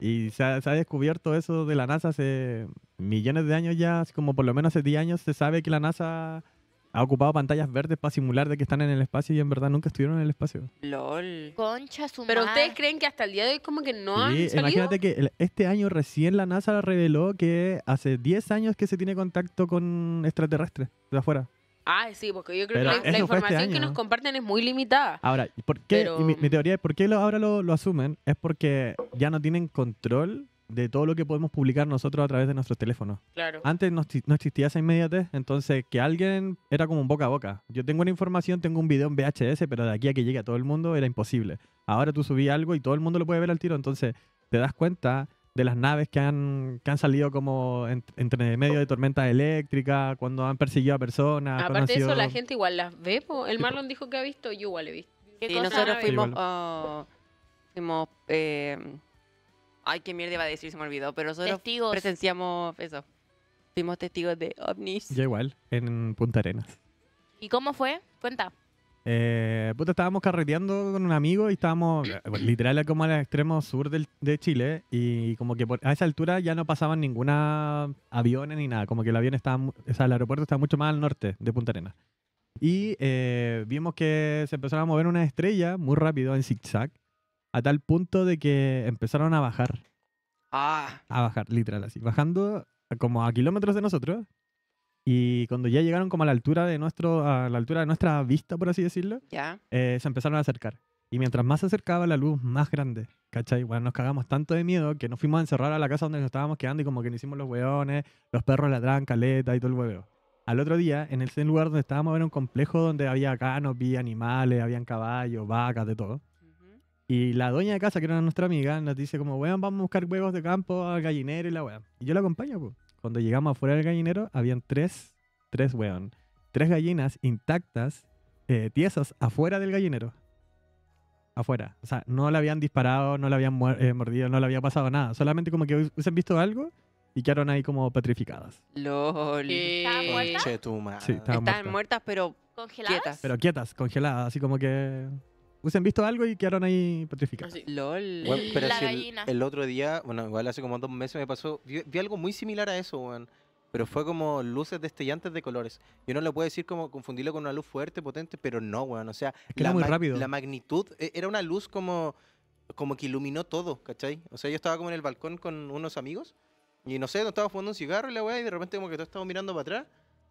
Speaker 5: Y se ha, se descubierto eso de la NASA hace millones de años ya, como por lo menos hace 10 años se sabe que la NASA ha ocupado pantallas verdes para simular de que están en el espacio y en verdad nunca estuvieron en el espacio.
Speaker 3: LOL.
Speaker 1: Concha su Pero ustedes creen que hasta el día de hoy como que no han salido? Imagínate
Speaker 5: que este año recién la NASA reveló que hace 10 años que se tiene contacto con extraterrestres de afuera.
Speaker 1: Ah, sí, porque yo creo que la- este información que nos comparten es muy limitada.
Speaker 5: Ahora, ¿por qué? mi, teoría es por qué ahora lo asumen es porque ya no tienen control de todo lo que podemos publicar nosotros a través de nuestros teléfonos. Claro. Antes no, existía esa inmediatez, entonces que alguien era como un boca a boca. Yo tengo una información, tengo un video en VHS, pero de aquí a que llegue a todo el mundo era imposible. Ahora tú subí algo y todo el mundo lo puede ver al tiro, entonces te das cuenta de las naves que han, que han salido como entre medio de tormentas eléctricas, cuando han perseguido a personas. Aparte de eso, la
Speaker 1: gente igual las ve. El Marlon dijo que ha visto, yo igual he visto. Y nosotros fuimos, oh,
Speaker 3: fuimos eh, Ay, qué mierda iba a decir, se me olvidó. Pero nosotros testigos. presenciamos eso. Fuimos testigos de ovnis. Yo
Speaker 5: igual, en Punta Arenas.
Speaker 3: ¿Y cómo fue? Cuenta.
Speaker 5: Eh, estábamos carreteando con un amigo y estábamos eh, literal como al extremo sur del, de Chile y como que a esa altura ya no pasaban ninguna aviones ni nada, como que el avión estaba, o sea, el aeropuerto estaba mucho más al norte de Punta Arenas. Y eh, vimos que se empezó a mover una estrella muy rápido en zigzag a tal punto de que empezaron a bajar. Ah. A bajar, literal, así. Bajando como a kilómetros de nosotros. Y cuando ya llegaron como a la altura de nuestro, a la altura de nuestra vista, por así decirlo, eh, se empezaron a acercar. Y mientras más se acercaba la luz, más grande. ¿Cachai? Bueno, nos cagamos tanto de miedo que nos fuimos a encerrar a la casa donde nos estábamos quedando y como que nos hicimos los hueones, los perros ladran, caleta y todo el hueveo. Al otro día, en el lugar donde estábamos, era un complejo donde había canopy, animales, habían caballos, vacas, de todo. Y la doña de casa, que era nuestra amiga, nos dice como, weón, vamos a buscar huevos de campo al gallinero y la weón. Y yo la acompaño, pues. Cuando llegamos afuera del gallinero, habían tres, tres weón, tres gallinas intactas, eh, tiesas, afuera del gallinero. Afuera. O sea, no la habían disparado, no la habían eh, mordido, no le había pasado nada. Solamente como que se han visto algo y quedaron ahí como petrificadas.
Speaker 4: LOL. ¿Estaban
Speaker 5: muertas?
Speaker 3: muertas. pero... ¿Congeladas?
Speaker 5: Pero quietas, congeladas, así como que... ¿Ustedes han visto algo y quedaron ahí petrificados. Sí.
Speaker 4: LOL. Bueno, pero la si El, otro día, bueno, igual hace como dos meses me pasó, vi, algo muy similar a eso, weón. Pero fue como luces destellantes de colores. Yo no lo puedo decir como confundirlo con una luz fuerte, potente, pero no, weón. O sea, la, rápido. la magnitud e, era una luz como, como que iluminó todo, ¿cachai? O sea, yo estaba como en el balcón con unos amigos y no sé, nos estaba fumando un cigarro y la weá y de repente como que todos estábamos mirando para atrás.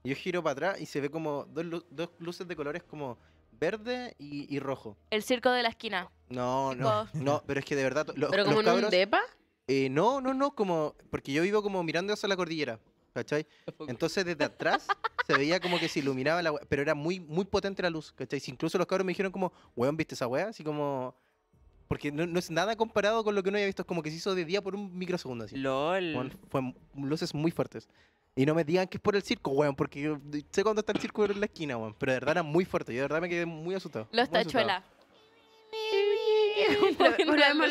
Speaker 4: yo giro para atrás y se ve como dos, dos luces de colores como verde y, rojo.
Speaker 2: El circo de la esquina.
Speaker 4: No, no, no, pero es que de verdad. ¿Pero como en depa? Eh, no, no, no, como. Porque yo vivo como mirando hacia la cordillera, ¿cachai? Entonces desde atrás se veía como que se iluminaba la Pero era muy, muy potente la luz, ¿cachai? Incluso los cabros me dijeron como, weón, ¿viste esa wea? Así como. Porque no, es nada comparado con lo que uno había visto. Es como que se hizo de día por un microsegundo. Así.
Speaker 3: LOL.
Speaker 4: fue luces muy fuertes. Y no me digan que es por el circo, weón, porque yo sé cuándo está el circo en la esquina, weón. Pero de verdad era muy fuerte, yo de verdad me quedé muy asustado. Los tachuelas.
Speaker 1: Volvemos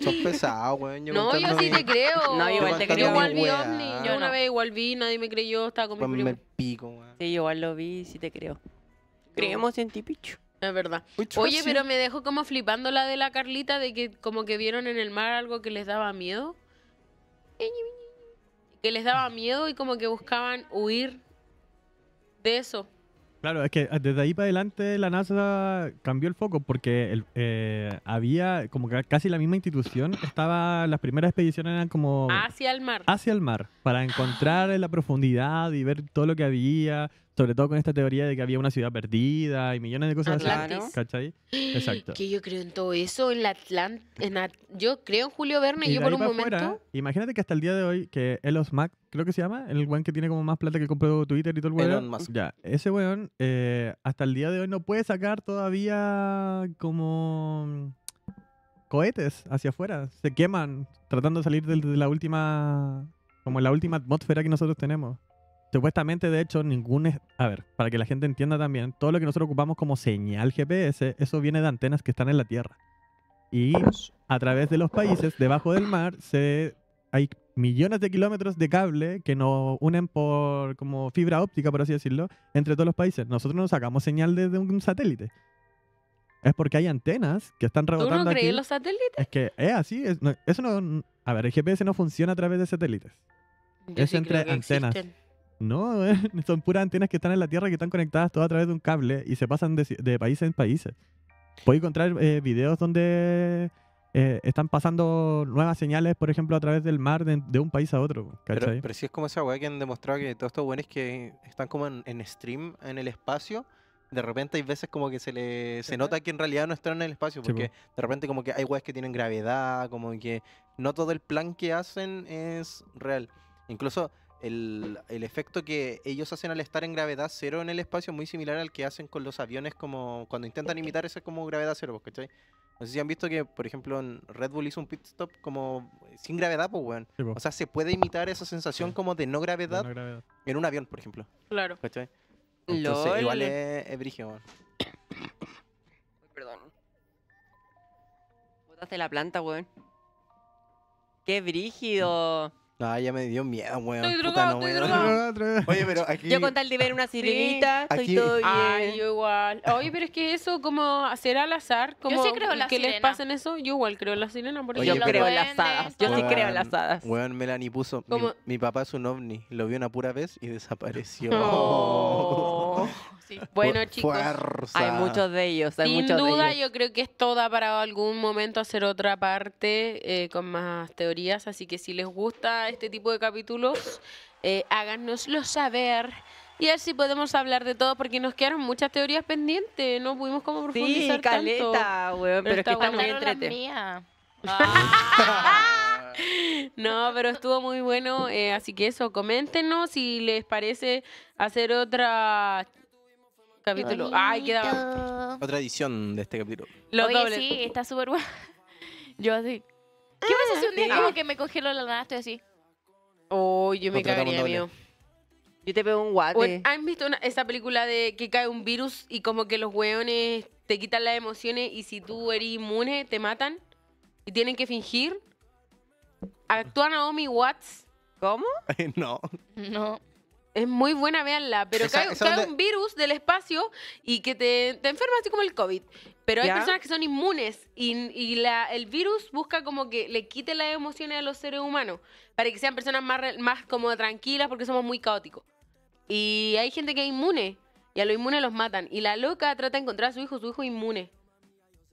Speaker 1: Son
Speaker 4: pesados, weón. no, yo sí te creo. No, igual te creo. Yo igual vi Yo una
Speaker 1: vez igual vi, nadie me creyó, estaba con mi
Speaker 4: primo. pico, weón. Sí, yo igual lo vi,
Speaker 3: sí te creo. Creemos en ti, picho. Es verdad. Oye, pero
Speaker 1: me dejó como flipando la de la Carlita de que como que vieron en el mar algo que les daba miedo que les daba miedo y como que buscaban huir de eso.
Speaker 5: Claro, es que ah, desde ahí para adelante la NASA cambió el foco porque eh, había como que casi la misma institución. Estaba las primeras expediciones eran como hacia el mar, hacia el mar para encontrar la profundidad y ver todo lo que había, sobre todo con esta teoría de que había una ciudad perdida y millones de cosas así. ¿Cachai? Exacto. Que
Speaker 1: yo creo en todo eso, en la Atlant en yo creo en Julio Verne y, yo por un momento.
Speaker 5: imagínate que hasta el día de hoy que Elon Musk creo que se llama, el weón que tiene como más plata que compró Twitter y todo el weón. Ya, ese weón eh, hasta el día de hoy no puede sacar todavía como cohetes hacia afuera. Se queman tratando de salir de, la última, como la última atmósfera que nosotros tenemos. Supuestamente, de hecho, ningún... A ver, para que la gente entienda también, todo lo que nosotros ocupamos como señal GPS, eso viene de antenas que están en la Tierra. Y a través de los países debajo del mar se hay millones de kilómetros de cable que nos unen por como fibra óptica, por así decirlo, entre todos los países. Nosotros no sacamos señal desde un satélite. Es porque hay antenas que están rebotando. ¿Tú no crees los satélites? Es que es así. eso no. A ver, el GPS no funciona a través de satélites. es entre antenas. No, son puras antenas que están en la Tierra que están conectadas todas a través de un cable y se pasan de, de país en países. Puedo encontrar eh, videos donde eh, están pasando nuevas señales, por ejemplo, a través del mar de, un país a otro. Pero, pero,
Speaker 4: es como esa weá que han demostrado que todos estos buenos que están como en, stream, en el espacio. De repente hay veces como que se le se nota que en realidad no están en el espacio, porque de repente como que hay weas que tienen gravedad, como que no todo el plan que hacen es real. Incluso el, efecto que ellos hacen al estar en gravedad cero en el espacio es muy similar al que hacen con los aviones como cuando intentan imitar esa como gravedad cero, ¿cachai? No sé si han visto que, por ejemplo, en Red Bull hizo un pit stop como eh, sin gravedad, pues, weón. O sea, se puede imitar esa sensación como de no, gravedad en un avión, por ejemplo. Claro. ¿Cachai? Entonces, igual es, weón.
Speaker 3: Perdón. la planta, weón. ¡Qué brígido!
Speaker 4: No, ah, ya me dio miedo, weón. Estoy drogado, estoy drogado.
Speaker 5: Oye, pero aquí... Yo con tal de ver una sirenita,
Speaker 4: estoy todo bien. Ay,
Speaker 1: yo igual. Oye, pero es que eso, como hacer al azar, como sí creo en la que les pasen eso, yo igual creo en la sirena. yo creo en las hadas. Yo sí creo en las hadas.
Speaker 4: Weón, Melanie puso. Mi, mi papá es un ovni. Lo vio una pura vez y desapareció. Oh. Oh, bueno, chicos, hay muchos
Speaker 3: de ellos. Sin duda,
Speaker 1: yo creo que es toda para algún momento hacer otra parte eh, con más teorías. Así que si les gusta este tipo de capítulos, eh, háganoslo saber. Y así podemos hablar de todo porque nos quedaron muchas teorías pendientes. No pudimos como profundizar sí, caleta, pero, es que está muy no, pero estuvo muy bueno, eh, así que eso, coméntenos si les parece hacer otra capítulo. Ay, otra
Speaker 4: edición de este capítulo. Lo
Speaker 1: Oye, sí, está súper
Speaker 3: guay
Speaker 4: Yo así.
Speaker 1: ¿Qué pasa si un día ah, que me congelo la nada, estoy así?
Speaker 3: Oh, yo me cagaría, mío. Yo te pego un guate.
Speaker 1: ¿Han visto una, esa película de que cae un virus y como que los hueones te quitan las emociones y si tú eres inmune te matan? ¿Y tienen que fingir? Actúa Naomi Watts. ¿Cómo? no. No. Es muy buena, véanla, pero cae, un virus del espacio y que te, te enfermas así como el COVID. Pero hay personas que son inmunes y, la, el virus busca como que le quite las emociones a los seres humanos para que sean personas más, más como tranquilas porque somos muy caóticos. Y hay gente que es inmune y a los inmunes los matan. Y la loca trata de encontrar a su hijo, su hijo inmune.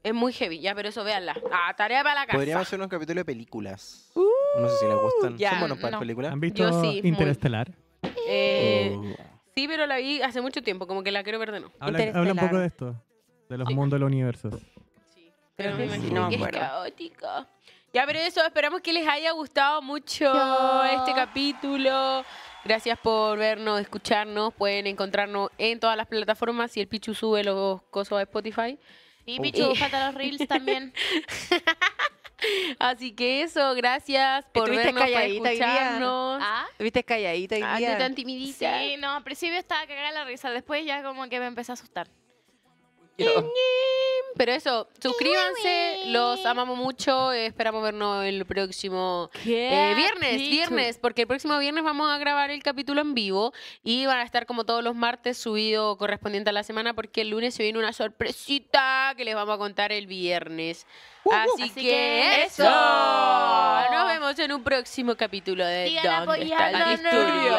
Speaker 1: Es muy heavy, ya, pero eso véanla. Ah, tarea para la casa. Podríamos hacer
Speaker 4: unos capítulos de películas. Uh, no sé si les gustan. Son buenos para películas. ¿Han
Speaker 5: visto Interestelar?
Speaker 1: Eh, oh. Sí, pero la vi hace mucho tiempo, como que la quiero ver de nuevo. Habla, un poco de
Speaker 5: esto, de los mundos del universo.
Speaker 1: Sí, pero, me imagino que es caótico. Ya, pero eso, esperamos que les haya gustado mucho este capítulo. Gracias por vernos, escucharnos. Pueden encontrarnos en todas las plataformas. Si el Pichu sube los cosos a Spotify. Y Pichu, falta los reels también. Así que eso, gracias por vernos, calladita escucharnos.
Speaker 3: ¿Ah? ¿Viste calladita y ah, tan timidita? Sí,
Speaker 2: no, al principio estaba cagada la risa, después ya como que me empecé a asustar.
Speaker 1: Pero eso, suscríbanse, los amamos mucho, esperamos vernos el próximo eh, viernes, viernes, porque el próximo viernes vamos a grabar el capítulo en vivo y van a estar como todos los martes subido correspondiente a la semana porque el lunes se viene una sorpresita que les vamos a contar el viernes. Uh, uh, así, que, eso. Nos vemos en un próximo capítulo de Sigan está